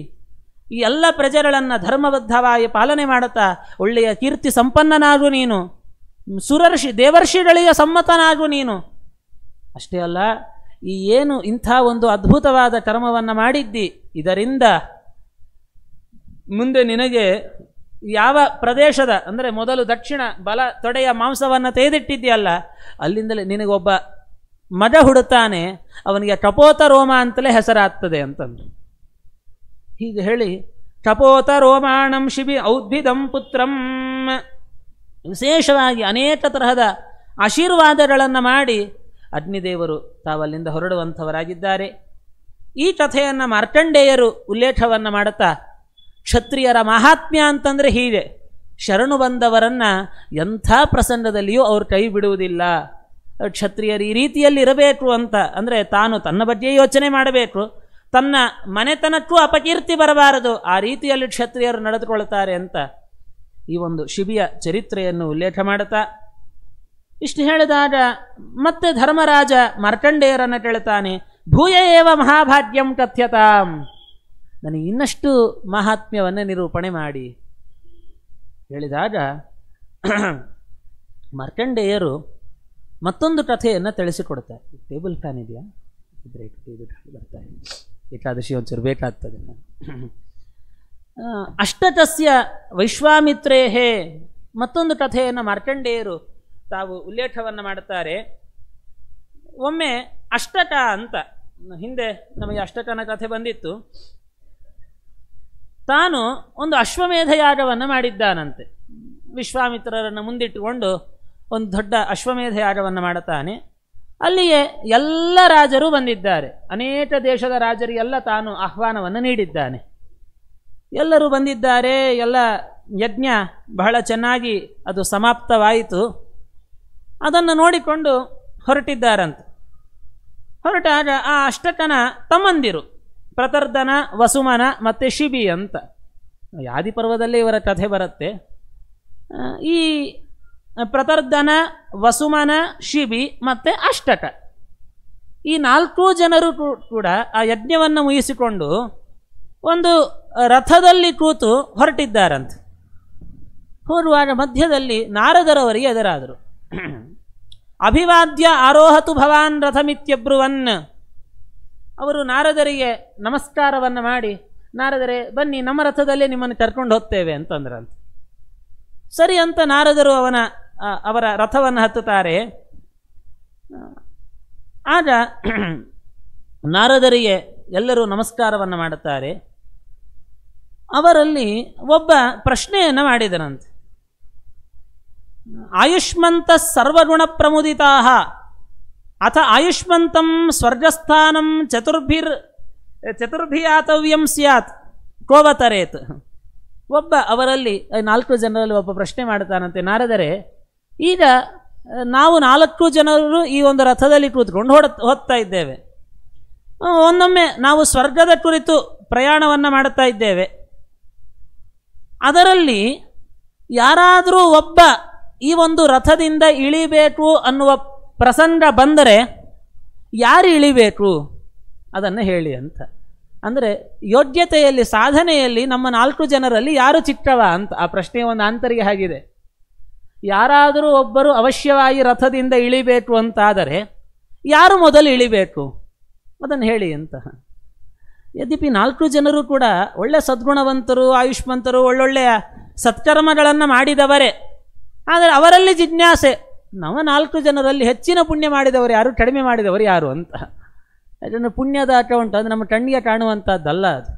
ಈ ಎಲ್ಲ ಪ್ರಜೆಗಳನ್ನು ಧರ್ಮಬದ್ಧವಾಗಿ ಪಾಲನೆ ಮಾಡುತ್ತಾ ಒಳ್ಳೆಯ ಕೀರ್ತಿ ಸಂಪನ್ನನಾಗು ನೀನು ಸುರರ್ಷಿ ದೇವರ್ಷಿಗಳಿಗೆ ಸಮ್ಮತನಾಗು ನೀನು ಅಷ್ಟೇ ಅಲ್ಲ ಈ ಏನು ಇಂಥ ಒಂದು ಅದ್ಭುತವಾದ ಕರ್ಮವನ್ನು ಮಾಡಿದ್ದಿ ಇದರಿಂದ ಮುಂದೆ ನಿನಗೆ ಯಾವ ಪ್ರದೇಶದ ಅಂದರೆ ಮೊದಲು ದಕ್ಷಿಣ ಬಲ ತೊಡೆಯ ಮಾಂಸವನ್ನು ತೆಗೆದಿಟ್ಟಿದ್ದೀಯಲ್ಲ ಅಲ್ಲಿಂದಲೇ ನಿನಗೊಬ್ಬ ಮಗ ಹುಡುತಾನೆ ಅವನಿಗೆ ಕಪೋತ ರೋಮ ಅಂತಲೇ ಹೆಸರಾಗ್ತದೆ ಅಂತಂದು ಹೀಗೆ ಹೇಳಿ ಕಪೋತ ರೋಮಾಣಂ ಶಿಬಿ ಔದ್ಭಿದಂ ಪುತ್ರಂ ವಿಶೇಷವಾಗಿ ಅನೇಕ ತರಹದ ಆಶೀರ್ವಾದಗಳನ್ನು ಮಾಡಿ ಅಗ್ನಿದೇವರು ತಾವಲ್ಲಿಂದ ಹೊರಡುವಂಥವರಾಗಿದ್ದಾರೆ ಈ ಕಥೆಯನ್ನು ಮಾರ್ಕಂಡೇಯರು ಉಲ್ಲೇಖವನ್ನು ಮಾಡುತ್ತಾ ಕ್ಷತ್ರಿಯರ ಮಹಾತ್ಮ್ಯ ಅಂತಂದರೆ ಹೀಗೆ ಶರಣು ಬಂದವರನ್ನು ಎಂಥ ಪ್ರಸಂಗದಲ್ಲಿಯೂ ಅವರು ಕೈ ಬಿಡುವುದಿಲ್ಲ ಕ್ಷತ್ರಿಯರು ಈ ರೀತಿಯಲ್ಲಿ ಇರಬೇಕು ಅಂತ ಅಂದರೆ ತಾನು ತನ್ನ ಬಗ್ಗೆ ಯೋಚನೆ ಮಾಡಬೇಕು ತನ್ನ ಮನೆತನಕ್ಕೂ ಅಪಕೀರ್ತಿ ಬರಬಾರದು ಆ ರೀತಿಯಲ್ಲಿ ಕ್ಷತ್ರಿಯರು ನಡೆದುಕೊಳ್ತಾರೆ ಅಂತ ಈ ಒಂದು ಶಿಬಿಯ ಚರಿತ್ರೆಯನ್ನು ಉಲ್ಲೇಖ ಮಾಡುತ್ತಾ ಇಷ್ಟು ಹೇಳಿದಾಗ ಮತ್ತೆ ಧರ್ಮರಾಜ ಮಾರ್ಕಂಡೇಯರನ್ನು ಕೇಳ್ತಾನೆ ಭೂಯ ಏವ ಮಹಾಭಾಗ್ಯಂ ಕಥ್ಯತಾಂ ನನಗೆ ಇನ್ನಷ್ಟು ಮಹಾತ್ಮ್ಯವನ್ನು ನಿರೂಪಣೆ ಮಾಡಿ ಹೇಳಿದಾಗ [clears throat] ಮಾರ್ಕಂಡೇಯರು ಮತ್ತೊಂದು ಕಥೆಯನ್ನು ತಿಳಿಸಿಕೊಡ್ತಾರೆ ಟೇಬಲ್ ಫ್ಯಾನ್ ಇದೆಯಾ ಇದ್ರೆ ಇದು ಬರ್ತಾ ಏಕಾದಶಿ ಒಂಚೂರು ಬೇಕಾಗ್ತದೆ ನಾನು [clears throat] ಅಷ್ಟತಸ್ಯ ವೈಶ್ವಾಮಿತ್ರೇಹೇ ಮತ್ತೊಂದು ಕಥೆಯನ್ನು ಮಾರ್ಕಂಡೇಯರು ತಾವು ಉಲ್ಲೇಖವನ್ನು ಮಾಡುತ್ತಾರೆ ಒಮ್ಮೆ ಅಷ್ಟಕ ಅಂತ ಹಿಂದೆ ನಮಗೆ ಅಷ್ಟಕನ ಕಥೆ ಬಂದಿತ್ತು ತಾನು ಒಂದು ಅಶ್ವಮೇಧ ಯಾಗವನ್ನು ಮಾಡಿದ್ದಾನಂತೆ ವಿಶ್ವಾಮಿತ್ರರನ್ನು ಮುಂದಿಟ್ಟುಕೊಂಡು ಒಂದು ದೊಡ್ಡ ಅಶ್ವಮೇಧ ಯಾಗವನ್ನು ಮಾಡುತ್ತಾನೆ ಅಲ್ಲಿಯೇ ಎಲ್ಲ ರಾಜರು ಬಂದಿದ್ದಾರೆ ಅನೇಕ ದೇಶದ ರಾಜರಿಗೆಲ್ಲ ತಾನು ಆಹ್ವಾನವನ್ನು ನೀಡಿದ್ದಾನೆ ಎಲ್ಲರೂ ಬಂದಿದ್ದಾರೆ ಎಲ್ಲ ಯಜ್ಞ ಬಹಳ ಚೆನ್ನಾಗಿ ಅದು ಸಮಾಪ್ತವಾಯಿತು ಅದನ್ನು ನೋಡಿಕೊಂಡು ಹೊರಟಿದ್ದಾರಂತ ಹೊರಟಾಗ ಆ ಅಷ್ಟಕನ ತಮ್ಮಂದಿರು ಪ್ರತರ್ಧನ ವಸುಮನ ಮತ್ತು ಶಿಬಿ ಅಂತ ಯಾದಿ ಪರ್ವದಲ್ಲಿ ಇವರ ಕಥೆ ಬರುತ್ತೆ ಈ ಪ್ರತರ್ಧನ ವಸುಮನ ಶಿಬಿ ಮತ್ತು ಅಷ್ಟಕ ಈ ನಾಲ್ಕು ಜನರು ಕೂಡ ಆ ಯಜ್ಞವನ್ನು ಮುಗಿಸಿಕೊಂಡು ಒಂದು ರಥದಲ್ಲಿ ಕೂತು ಹೊರಟಿದ್ದಾರಂತೆ ಹೋರುವಾಗ ಮಧ್ಯದಲ್ಲಿ ನಾರದರವರಿಗೆ ಎದುರಾದರು ಅಭಿವಾದ್ಯ ಆರೋಹತು ಭವಾನ್ ರಥಮಿತ್ಯಬ್ರುವನ್ ಅವರು ನಾರದರಿಗೆ ನಮಸ್ಕಾರವನ್ನು ಮಾಡಿ ನಾರದರೆ ಬನ್ನಿ ನಮ್ಮ ರಥದಲ್ಲೇ ನಿಮ್ಮನ್ನು ಕರ್ಕೊಂಡು ಹೋಗ್ತೇವೆ ಅಂತಂದ್ರಂತೆ ಸರಿ ಅಂತ ನಾರದರು ಅವನ ಅವರ ರಥವನ್ನು ಹತ್ತುತ್ತಾರೆ ಆಗ ನಾರದರಿಗೆ ಎಲ್ಲರೂ ನಮಸ್ಕಾರವನ್ನು ಮಾಡುತ್ತಾರೆ ಅವರಲ್ಲಿ ಒಬ್ಬ ಪ್ರಶ್ನೆಯನ್ನು ಮಾಡಿದನಂತೆ ಆಯುಷ್ಮಂತ ಸರ್ವಗುಣ ಪ್ರಮುದಿತಾ ಅಥ ಆಯುಷ್ಮಂತಂ ಸ್ವರ್ಗಸ್ಥಾನಂ ಚತುರ್ಭಿರ್ ಚತುರ್ಭಿಯಾತವ್ಯಂ ಸ್ಯಾತ್ ಕೋವತರೇತ್ ಒಬ್ಬ ಅವರಲ್ಲಿ ನಾಲ್ಕು ಜನರಲ್ಲಿ ಒಬ್ಬ ಪ್ರಶ್ನೆ ಮಾಡುತ್ತಾನಂತೆ ನಾರದರೆ ಈಗ ನಾವು ನಾಲ್ಕು ಜನರು ಈ ಒಂದು ರಥದಲ್ಲಿ ಕೂತ್ಕೊಂಡು ಹೊಡ ಹೋಗ್ತಾ ಇದ್ದೇವೆ ಒಂದೊಮ್ಮೆ ನಾವು ಸ್ವರ್ಗದ ಕುರಿತು ಪ್ರಯಾಣವನ್ನು ಮಾಡುತ್ತಾ ಇದ್ದೇವೆ ಅದರಲ್ಲಿ ಯಾರಾದರೂ ಒಬ್ಬ ಈ ಒಂದು ರಥದಿಂದ ಇಳಿಬೇಕು ಅನ್ನುವ ಪ್ರಸಂಗ ಬಂದರೆ ಯಾರು ಇಳಿಬೇಕು ಅದನ್ನು ಹೇಳಿ ಅಂತ ಅಂದರೆ ಯೋಗ್ಯತೆಯಲ್ಲಿ ಸಾಧನೆಯಲ್ಲಿ ನಮ್ಮ ನಾಲ್ಕು ಜನರಲ್ಲಿ ಯಾರು ಚಿಕ್ಕವ ಅಂತ ಆ ಪ್ರಶ್ನೆ ಒಂದು ಆಂತರಿಕ ಆಗಿದೆ ಯಾರಾದರೂ ಒಬ್ಬರು ಅವಶ್ಯವಾಗಿ ರಥದಿಂದ ಇಳಿಬೇಕು ಅಂತಾದರೆ ಯಾರು ಮೊದಲು ಇಳಿಬೇಕು ಅದನ್ನು ಹೇಳಿ ಅಂತ ಯದ್ಯಪಿ ನಾಲ್ಕು ಜನರು ಕೂಡ ಒಳ್ಳೆ ಸದ್ಗುಣವಂತರು ಆಯುಷ್ಮಂತರು ಒಳ್ಳೊಳ್ಳೆಯ ಸತ್ಕರ್ಮಗಳನ್ನು ಮಾಡಿದವರೇ ಆದರೆ ಅವರಲ್ಲಿ ಜಿಜ್ಞಾಸೆ ನವ ನಾಲ್ಕು ಜನರಲ್ಲಿ ಹೆಚ್ಚಿನ ಪುಣ್ಯ ಮಾಡಿದವರು ಯಾರು ಕಡಿಮೆ ಮಾಡಿದವರು ಯಾರು ಅಂತ ಯಾಕಂದರೆ ಪುಣ್ಯದ ಆಟ ಉಂಟು ಅದು ನಮ್ಮ ಕಣ್ಣಿಗೆ ಕಾಣುವಂಥದ್ದಲ್ಲ ಅದು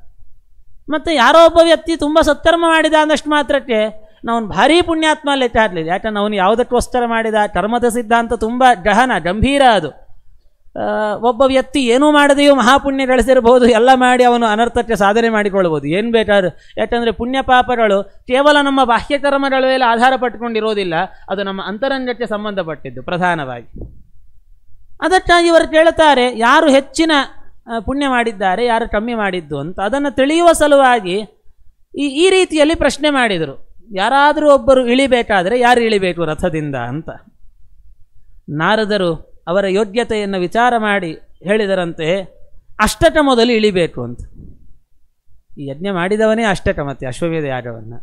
ಮತ್ತು ಯಾರೋ ಒಬ್ಬ ವ್ಯಕ್ತಿ ತುಂಬ ಸತ್ಕರ್ಮ ಮಾಡಿದ ಅನ್ನಷ್ಟು ಮಾತ್ರಕ್ಕೆ ನಾವು ಭಾರೀ ಪುಣ್ಯಾತ್ಮ ಲೆಕ್ಕ ಹಾಕಲಿಲ್ಲ ಯಾಕಂದ್ರೆ ಅವನು ಯಾವುದಕ್ಕೋಸ್ಕರ ಮಾಡಿದ ಕರ್ಮದ ಸಿದ್ಧಾಂತ ತುಂಬ ಗಹನ ಗಂಭೀರ ಅದು ಒಬ್ಬ ವ್ಯಕ್ತಿ ಏನೂ ಮಾಡದೆಯೂ ಮಹಾಪುಣ್ಯ ಗಳಿಸಿರಬಹುದು ಎಲ್ಲ ಮಾಡಿ ಅವನು ಅನರ್ಥಕ್ಕೆ ಸಾಧನೆ ಮಾಡಿಕೊಳ್ಳಬಹುದು ಏನು ಬೇಕಾದ್ರೂ ಯಾಕಂದರೆ ಪುಣ್ಯ ಪಾಪಗಳು ಕೇವಲ ನಮ್ಮ ಬಾಹ್ಯಕರ್ಮಗಳ ಮೇಲೆ ಆಧಾರ ಪಟ್ಟುಕೊಂಡಿರೋದಿಲ್ಲ ಅದು ನಮ್ಮ ಅಂತರಂಗಕ್ಕೆ ಸಂಬಂಧಪಟ್ಟಿದ್ದು ಪ್ರಧಾನವಾಗಿ ಅದಕ್ಕಾಗಿ ಇವರು ಕೇಳುತ್ತಾರೆ ಯಾರು ಹೆಚ್ಚಿನ ಪುಣ್ಯ ಮಾಡಿದ್ದಾರೆ ಯಾರು ಕಮ್ಮಿ ಮಾಡಿದ್ದು ಅಂತ ಅದನ್ನು ತಿಳಿಯುವ ಸಲುವಾಗಿ ಈ ಈ ರೀತಿಯಲ್ಲಿ ಪ್ರಶ್ನೆ ಮಾಡಿದರು ಯಾರಾದರೂ ಒಬ್ಬರು ಇಳಿಬೇಕಾದರೆ ಯಾರು ಇಳಿಬೇಕು ರಥದಿಂದ ಅಂತ ನಾರದರು ಅವರ ಯೋಗ್ಯತೆಯನ್ನು ವಿಚಾರ ಮಾಡಿ ಹೇಳಿದರಂತೆ ಅಷ್ಟಟ ಮೊದಲು ಇಳಿಬೇಕು ಅಂತ ಈ ಯಜ್ಞ ಮಾಡಿದವನೇ ಅಷ್ಟಟ ಮತ್ತೆ ಅಶ್ವಮೇಧ ಯಾಗವನ್ನು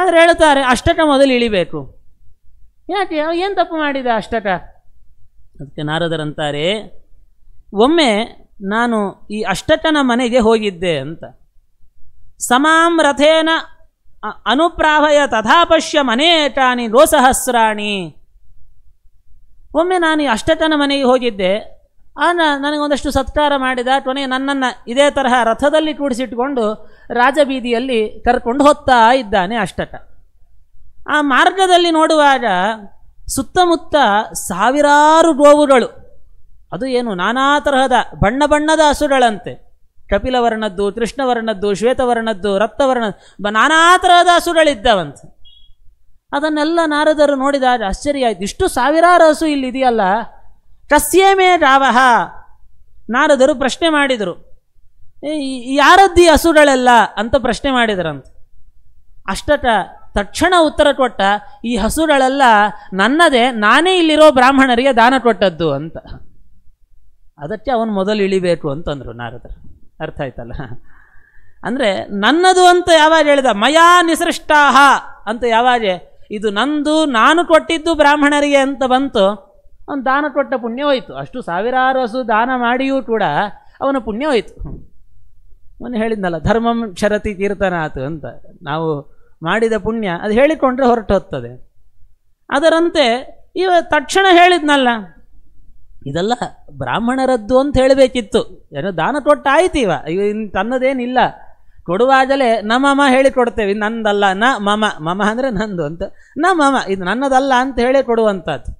ಆದರೆ ಹೇಳ್ತಾರೆ ಅಷ್ಟಟ ಮೊದಲು ಇಳಿಬೇಕು ಯಾಕೆ ಏನು ತಪ್ಪು ಮಾಡಿದ ಅಷ್ಟಟ ಅದಕ್ಕೆ ನಾರದರಂತಾರೆ ಒಮ್ಮೆ ನಾನು ಈ ಅಷ್ಟಟನ ಮನೆಗೆ ಹೋಗಿದ್ದೆ ಅಂತ ಸಮಾಂ ರಥೇನ ಅನುಪ್ರಾಹಯ ತಥಾಪಶ್ಯ ಮನೆ ಗೋಸಹಸ್ರಾಣಿ ಒಮ್ಮೆ ನಾನು ಅಷ್ಟತನ ಮನೆಗೆ ಹೋಗಿದ್ದೆ ಆ ನನಗೊಂದಷ್ಟು ಸತ್ಕಾರ ಮಾಡಿದ ಕೊನೆಗೆ ನನ್ನನ್ನು ಇದೇ ತರಹ ರಥದಲ್ಲಿ ಕೂಡಿಸಿಟ್ಕೊಂಡು ರಾಜಬೀದಿಯಲ್ಲಿ ಕರ್ಕೊಂಡು ಹೋಗ್ತಾ ಇದ್ದಾನೆ ಅಷ್ಟಕ ಆ ಮಾರ್ಗದಲ್ಲಿ ನೋಡುವಾಗ ಸುತ್ತಮುತ್ತ ಸಾವಿರಾರು ಗೋವುಗಳು ಅದು ಏನು ನಾನಾ ತರಹದ ಬಣ್ಣ ಬಣ್ಣದ ಹಸುಗಳಂತೆ ಕಪಿಲವರ್ಣದ್ದು ಕೃಷ್ಣವರ್ಣದ್ದು ಶ್ವೇತವರ್ಣದ್ದು ರಕ್ತವರ್ಣ ನಾನಾ ತರಹದ ಹಸುಗಳಿದ್ದವಂತೆ ಅದನ್ನೆಲ್ಲ ನಾರದರು ನೋಡಿದ ಆಶ್ಚರ್ಯ ಆಯಿತು ಇಷ್ಟು ಸಾವಿರಾರು ಹಸು ಇದೆಯಲ್ಲ ಕಸ್ಯೇಮೇ ರಾವಹ ನಾರದರು ಪ್ರಶ್ನೆ ಮಾಡಿದರು ಈ ಹಸುಗಳೆಲ್ಲ ಅಂತ ಪ್ರಶ್ನೆ ಮಾಡಿದರಂತೆ ಅಷ್ಟಟ ತಕ್ಷಣ ಉತ್ತರ ಕೊಟ್ಟ ಈ ಹಸುಗಳೆಲ್ಲ ನನ್ನದೇ ನಾನೇ ಇಲ್ಲಿರೋ ಬ್ರಾಹ್ಮಣರಿಗೆ ದಾನ ಕೊಟ್ಟದ್ದು ಅಂತ ಅದಕ್ಕೆ ಅವನು ಮೊದಲು ಇಳಿಬೇಕು ಅಂತಂದರು ನಾರದರು ಅರ್ಥ ಆಯ್ತಲ್ಲ ಅಂದರೆ ನನ್ನದು ಅಂತ ಯಾವಾಗ ಹೇಳಿದ ಮಯಾ ನಿಸೃಷ್ಟಾಹ ಅಂತ ಯಾವಾಗ ಇದು ನಂದು ನಾನು ಕೊಟ್ಟಿದ್ದು ಬ್ರಾಹ್ಮಣರಿಗೆ ಅಂತ ಬಂತು ಅವನು ದಾನ ಕೊಟ್ಟ ಪುಣ್ಯ ಹೋಯಿತು ಅಷ್ಟು ಸಾವಿರಾರು ಹಸು ದಾನ ಮಾಡಿಯೂ ಕೂಡ ಅವನ ಪುಣ್ಯ ಹೋಯಿತು ಅವನು ಹೇಳಿದ್ನಲ್ಲ ಧರ್ಮಂ ಶರತಿ ಕೀರ್ತನ ಆತು ಅಂತ ನಾವು ಮಾಡಿದ ಪುಣ್ಯ ಅದು ಹೇಳಿಕೊಂಡ್ರೆ ಹೊರಟು ಹೋಗ್ತದೆ ಅದರಂತೆ ಇವ ತಕ್ಷಣ ಹೇಳಿದ್ನಲ್ಲ ಇದೆಲ್ಲ ಬ್ರಾಹ್ಮಣರದ್ದು ಅಂತ ಹೇಳಬೇಕಿತ್ತು ಏನೋ ದಾನ ಕೊಟ್ಟ ಆಯ್ತು ಇವ ಇವ ತನ್ನದೇನಿಲ್ಲ ಕೊಡುವಾಗಲೇ ನಮ್ಮಮ್ಮ ಹೇಳಿ ಕೊಡ್ತೇವೆ ನಂದಲ್ಲ ನ ಮಮ ಮಮ ಅಂದರೆ ನಂದು ಅಂತ ನ ಇದು ನನ್ನದಲ್ಲ ಅಂತ ಹೇಳಿ ಕೊಡುವಂಥದ್ದು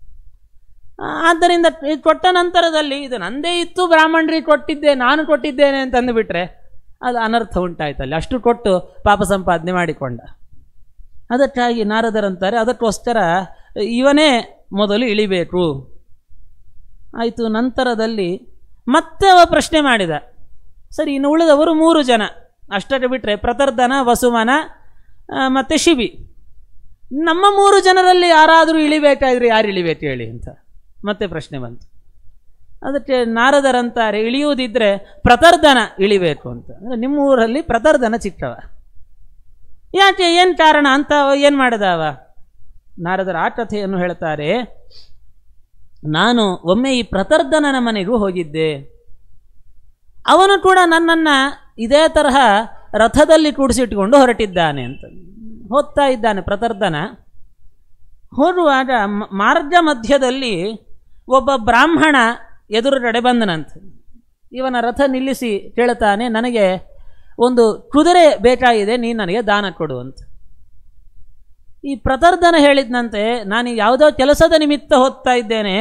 ಆದ್ದರಿಂದ ಇದು ಕೊಟ್ಟ ನಂತರದಲ್ಲಿ ಇದು ನಂದೇ ಇತ್ತು ಬ್ರಾಹ್ಮಣರಿಗೆ ಕೊಟ್ಟಿದ್ದೆ ನಾನು ಕೊಟ್ಟಿದ್ದೇನೆ ಅಂತ ಅಂದುಬಿಟ್ರೆ ಅದು ಅನರ್ಥ ಉಂಟಾಯ್ತಲ್ಲಿ ಅಷ್ಟು ಕೊಟ್ಟು ಪಾಪ ಸಂಪಾದನೆ ಮಾಡಿಕೊಂಡ ಅದಕ್ಕಾಗಿ ನಾರದರಂತಾರೆ ಅದಕ್ಕೋಸ್ಕರ ಇವನೇ ಮೊದಲು ಇಳಿಬೇಕು ಆಯಿತು ನಂತರದಲ್ಲಿ ಮತ್ತೆ ಅವ ಪ್ರಶ್ನೆ ಮಾಡಿದ ಸರಿ ಇನ್ನು ಉಳಿದವರು ಮೂರು ಜನ ಅಷ್ಟರ ಬಿಟ್ಟರೆ ಪ್ರತರ್ಧನ ವಸುಮನ ಮತ್ತು ಶಿವಿ ನಮ್ಮ ಮೂರು ಜನರಲ್ಲಿ ಯಾರಾದರೂ ಇಳಿಬೇಕಾದ್ರೆ ಯಾರು ಇಳಿಬೇಕು ಹೇಳಿ ಅಂತ ಮತ್ತೆ ಪ್ರಶ್ನೆ ಬಂತು ಅದಕ್ಕೆ ನಾರದರಂತಾರೆ ಇಳಿಯುವುದಿದ್ದರೆ ಪ್ರತರ್ಧನ ಇಳಿಬೇಕು ಅಂತ ಅಂದರೆ ನಿಮ್ಮ ಊರಲ್ಲಿ ಪ್ರತರ್ಧನ ಚಿಕ್ಕವ ಯಾಕೆ ಏನು ಕಾರಣ ಅಂತ ಏನು ಮಾಡಿದವ ನಾರದರ ಆ ಕಥೆಯನ್ನು ಹೇಳ್ತಾರೆ ನಾನು ಒಮ್ಮೆ ಈ ಪ್ರತರ್ಧನನ ಮನೆಗೂ ಹೋಗಿದ್ದೆ ಅವನು ಕೂಡ ನನ್ನನ್ನು ಇದೇ ತರಹ ರಥದಲ್ಲಿ ಕೂಡಿಸಿಟ್ಕೊಂಡು ಹೊರಟಿದ್ದಾನೆ ಅಂತ ಹೋಗ್ತಾ ಇದ್ದಾನೆ ಪ್ರತರ್ಧನ ಹೋರುವಾಗ ಮಾರ್ಗ ಮಧ್ಯದಲ್ಲಿ ಒಬ್ಬ ಬ್ರಾಹ್ಮಣ ಎದುರುಗಡೆ ಬಂದನಂತೆ ಇವನ ರಥ ನಿಲ್ಲಿಸಿ ಕೇಳ್ತಾನೆ ನನಗೆ ಒಂದು ಕುದುರೆ ಬೇಕಾಗಿದೆ ನೀನು ನನಗೆ ದಾನ ಕೊಡು ಅಂತ ಈ ಪ್ರತರ್ಧನ ಹೇಳಿದ್ನಂತೆ ನಾನು ಯಾವುದೋ ಕೆಲಸದ ನಿಮಿತ್ತ ಹೋಗ್ತಾ ಇದ್ದೇನೆ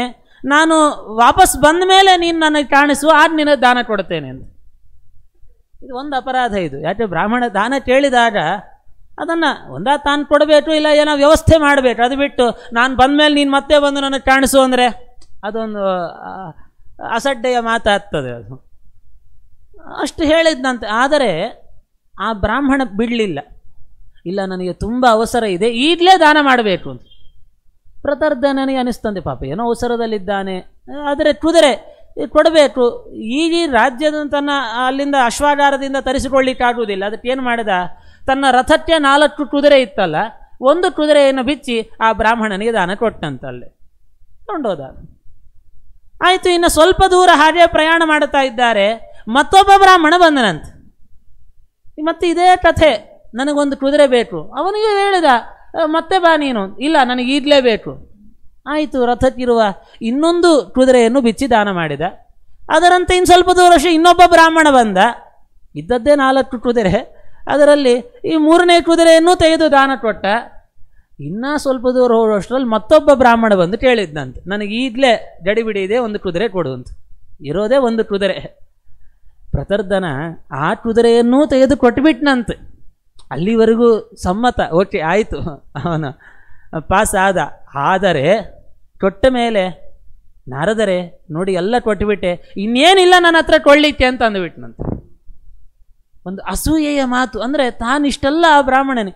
ನಾನು ವಾಪಸ್ ಬಂದ ಮೇಲೆ ನೀನು ನನಗೆ ಕಾಣಿಸು ಆಗ ನಿನ್ನ ದಾನ ಕೊಡ್ತೇನೆ ಅಂತ ಇದು ಒಂದು ಅಪರಾಧ ಇದು ಯಾಕೆ ಬ್ರಾಹ್ಮಣ ದಾನ ಕೇಳಿದಾಗ ಅದನ್ನು ಒಂದಾ ತಾನು ಕೊಡಬೇಕು ಇಲ್ಲ ಏನೋ ವ್ಯವಸ್ಥೆ ಮಾಡಬೇಕು ಅದು ಬಿಟ್ಟು ನಾನು ಬಂದ ಮೇಲೆ ನೀನು ಮತ್ತೆ ಬಂದು ನನಗೆ ಕಾಣಿಸು ಅಂದರೆ ಅದೊಂದು ಅಸಡ್ಡೆಯ ಮಾತಾಗ್ತದೆ ಅದು ಅಷ್ಟು ಹೇಳಿದ್ನಂತೆ ಆದರೆ ಆ ಬ್ರಾಹ್ಮಣ ಬಿಡಲಿಲ್ಲ ಇಲ್ಲ ನನಗೆ ತುಂಬ ಅವಸರ ಇದೆ ಈಗಲೇ ದಾನ ಮಾಡಬೇಕು ಅಂತ ಪ್ರತರ್ಧನನಿಗೆ ನನಗೆ ಅನಿಸ್ತಂತೆ ಪಾಪ ಏನೋ ಅವಸರದಲ್ಲಿದ್ದಾನೆ ಆದರೆ ಕುದುರೆ ಕೊಡಬೇಕು ಈ ರಾಜ್ಯದ ತನ್ನ ಅಲ್ಲಿಂದ ಅಶ್ವಾಗಾರದಿಂದ ತರಿಸಿಕೊಳ್ಳಿಕ್ಕಾಗುವುದಿಲ್ಲ ಆಗುವುದಿಲ್ಲ ಅದಕ್ಕೆ ಏನು ಮಾಡಿದ ತನ್ನ ರಥಕ್ಕೆ ನಾಲ್ಕು ಕುದುರೆ ಇತ್ತಲ್ಲ ಒಂದು ಕುದುರೆಯನ್ನು ಬಿಚ್ಚಿ ಆ ಬ್ರಾಹ್ಮಣನಿಗೆ ದಾನ ಕೊಟ್ಟಂತಲ್ಲಿ ಕೊಂಡೋದ ಆಯಿತು ಇನ್ನು ಸ್ವಲ್ಪ ದೂರ ಹಾಗೆ ಪ್ರಯಾಣ ಮಾಡುತ್ತಾ ಇದ್ದಾರೆ ಮತ್ತೊಬ್ಬ ಬ್ರಾಹ್ಮಣ ಬಂದನಂತೆ ಮತ್ತೆ ಇದೇ ಕಥೆ ನನಗೊಂದು ಕುದುರೆ ಬೇಕು ಅವನಿಗೆ ಹೇಳಿದ ಮತ್ತೆ ಬಾ ನೀನು ಇಲ್ಲ ನನಗೆ ಈಗಲೇ ಬೇಕು ಆಯಿತು ರಥಕ್ಕಿರುವ ಇನ್ನೊಂದು ಕುದುರೆಯನ್ನು ಬಿಚ್ಚಿ ದಾನ ಮಾಡಿದ ಅದರಂತೆ ಇನ್ನು ಸ್ವಲ್ಪ ವರ್ಷ ಇನ್ನೊಬ್ಬ ಬ್ರಾಹ್ಮಣ ಬಂದ ಇದ್ದದ್ದೇ ನಾಲ್ಕು ಕುದುರೆ ಅದರಲ್ಲಿ ಈ ಮೂರನೇ ಕುದುರೆಯನ್ನು ತೆಗೆದು ದಾನ ಕೊಟ್ಟ ಇನ್ನೂ ಸ್ವಲ್ಪ ದೂರ ಹೋಗೋಷ್ಟರಲ್ಲಿ ಮತ್ತೊಬ್ಬ ಬ್ರಾಹ್ಮಣ ಬಂದು ಕೇಳಿದ್ನಂತೆ ನನಗೆ ಈಗಲೇ ಜಡಿಬಿಡಿ ಇದೆ ಒಂದು ಕುದುರೆ ಕೊಡು ಇರೋದೇ ಒಂದು ಕುದುರೆ ಪ್ರತರ್ಧನ ಆ ಕುದುರೆಯನ್ನೂ ತೆಗೆದು ಕೊಟ್ಬಿಟ್ನಂತೆ ಅಲ್ಲಿವರೆಗೂ ಸಮ್ಮತ ಓಕೆ ಆಯಿತು ಅವನು ಪಾಸ್ ಆದ ಆದರೆ ಕೊಟ್ಟ ಮೇಲೆ ನಾರದರೆ ನೋಡಿ ಎಲ್ಲ ಕೊಟ್ಟುಬಿಟ್ಟೆ ಇನ್ನೇನಿಲ್ಲ ನನ್ನ ಹತ್ರ ಕೊಳ್ಳಿಕ್ಕೆ ಅಂತ ಅಂದ್ಬಿಟ್ನಂತೆ ಒಂದು ಅಸೂಯೆಯ ಮಾತು ಅಂದರೆ ತಾನಿಷ್ಟೆಲ್ಲ ಆ ಬ್ರಾಹ್ಮಣನೇ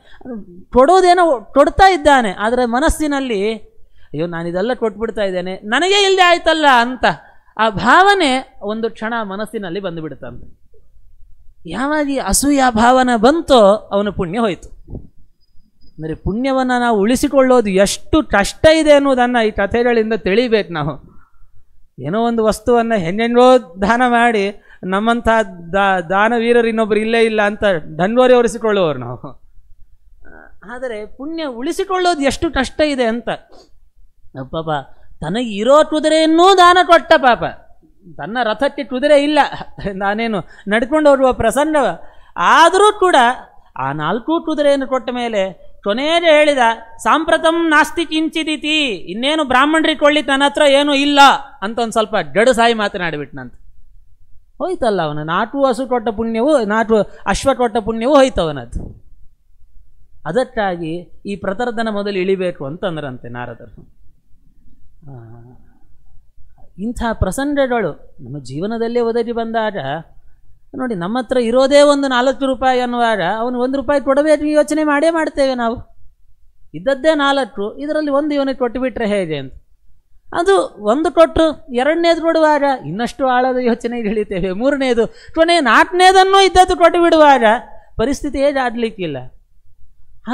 ಕೊಡೋದೇನೋ ಕೊಡ್ತಾ ಇದ್ದಾನೆ ಆದರೆ ಮನಸ್ಸಿನಲ್ಲಿ ಅಯ್ಯೋ ನಾನು ಇದೆಲ್ಲ ಕೊಟ್ಬಿಡ್ತಾ ಇದ್ದೇನೆ ನನಗೆ ಇಲ್ಲದೆ ಆಯ್ತಲ್ಲ ಅಂತ ಆ ಭಾವನೆ ಒಂದು ಕ್ಷಣ ಮನಸ್ಸಿನಲ್ಲಿ ಬಂದುಬಿಡ್ತಂತೆ ಯಾವಾಗ ಈ ಅಸೂಯ ಭಾವನೆ ಬಂತೋ ಅವನ ಪುಣ್ಯ ಹೋಯಿತು ಅಂದರೆ ಪುಣ್ಯವನ್ನು ನಾವು ಉಳಿಸಿಕೊಳ್ಳೋದು ಎಷ್ಟು ಕಷ್ಟ ಇದೆ ಅನ್ನೋದನ್ನು ಈ ಕಥೆಗಳಿಂದ ತಿಳಿಬೇಕು ನಾವು ಏನೋ ಒಂದು ವಸ್ತುವನ್ನು ಹೆಣ್ಣೆಣ್ಣೋ ದಾನ ಮಾಡಿ ನಮ್ಮಂಥ ದಾ ದಾನವೀರರು ಇನ್ನೊಬ್ಬರು ಇಲ್ಲೇ ಇಲ್ಲ ಅಂತ ಧನ್ವರಿ ಒರೆಸಿಕೊಳ್ಳುವರು ನಾವು ಆದರೆ ಪುಣ್ಯ ಉಳಿಸಿಕೊಳ್ಳೋದು ಎಷ್ಟು ಕಷ್ಟ ಇದೆ ಅಂತ ಪಾಪ ತನಗೆ ಇರೋ ಕುದುರೆಯನ್ನೂ ದಾನ ಕೊಟ್ಟ ಪಾಪ ತನ್ನ ರಥಕ್ಕೆ ಕುದುರೆ ಇಲ್ಲ ನಾನೇನು ನಡ್ಕೊಂಡು ಹೋಗುವ ಪ್ರಸನ್ನ ಆದರೂ ಕೂಡ ಆ ನಾಲ್ಕು ಕುದುರೆಯನ್ನು ಕೊಟ್ಟ ಮೇಲೆ ಕೊನೆಯೇ ಹೇಳಿದ ಸಾಂಪ್ರತಂ ನಾಸ್ತಿ ಕಿಂಚಿದಿತಿ ಇನ್ನೇನು ಬ್ರಾಹ್ಮಣರಿಗೆ ಕೊಳ್ಳಿ ತನ್ನ ಹತ್ರ ಏನೂ ಇಲ್ಲ ಅಂತ ಒಂದು ಸ್ವಲ್ಪ ಸಾಯಿ ಮಾತನಾಡಿಬಿಟ್ನಂತ ಹೋಯ್ತಲ್ಲ ಅವನು ನಾಟು ಹಸು ಕೊಟ್ಟ ಪುಣ್ಯವು ನಾಟು ಅಶ್ವ ಕೊಟ್ಟ ಪುಣ್ಯವು ಹೋಯ್ತವನದು ಅದಕ್ಕಾಗಿ ಈ ಪ್ರತರ್ಧನ ಮೊದಲು ಇಳಿಬೇಕು ಅಂತಂದ್ರಂತೆ ನಾರದರು ಇಂಥ ಪ್ರಸಂಗಗಳು ನಮ್ಮ ಜೀವನದಲ್ಲೇ ಒದಗಿ ಬಂದಾಗ ನೋಡಿ ನಮ್ಮ ಹತ್ರ ಇರೋದೇ ಒಂದು ನಾಲ್ಕು ರೂಪಾಯಿ ಅನ್ನುವಾಗ ಅವನು ಒಂದು ರೂಪಾಯಿ ಕೊಡಬೇಕು ಯೋಚನೆ ಮಾಡೇ ಮಾಡ್ತೇವೆ ನಾವು ಇದ್ದದ್ದೇ ನಾಲ್ಕು ಇದರಲ್ಲಿ ಒಂದು ಇವನಿಗೆ ಕೊಟ್ಟುಬಿಟ್ರೆ ಹೇಗೆ ಅಂತ ಅದು ಒಂದು ಕೊಟ್ಟು ಎರಡನೇದು ಕೊಡುವಾಗ ಇನ್ನಷ್ಟು ಆಳದ ಯೋಚನೆ ಇಳಿತೇವೆ ಮೂರನೇದು ಕೊನೆ ನಾಲ್ಕನೇದನ್ನು ಇದ್ದದ್ದು ಕೊಟ್ಟು ಬಿಡುವಾಗ ಪರಿಸ್ಥಿತಿ ಆಡ್ಲಿಕ್ಕಿಲ್ಲ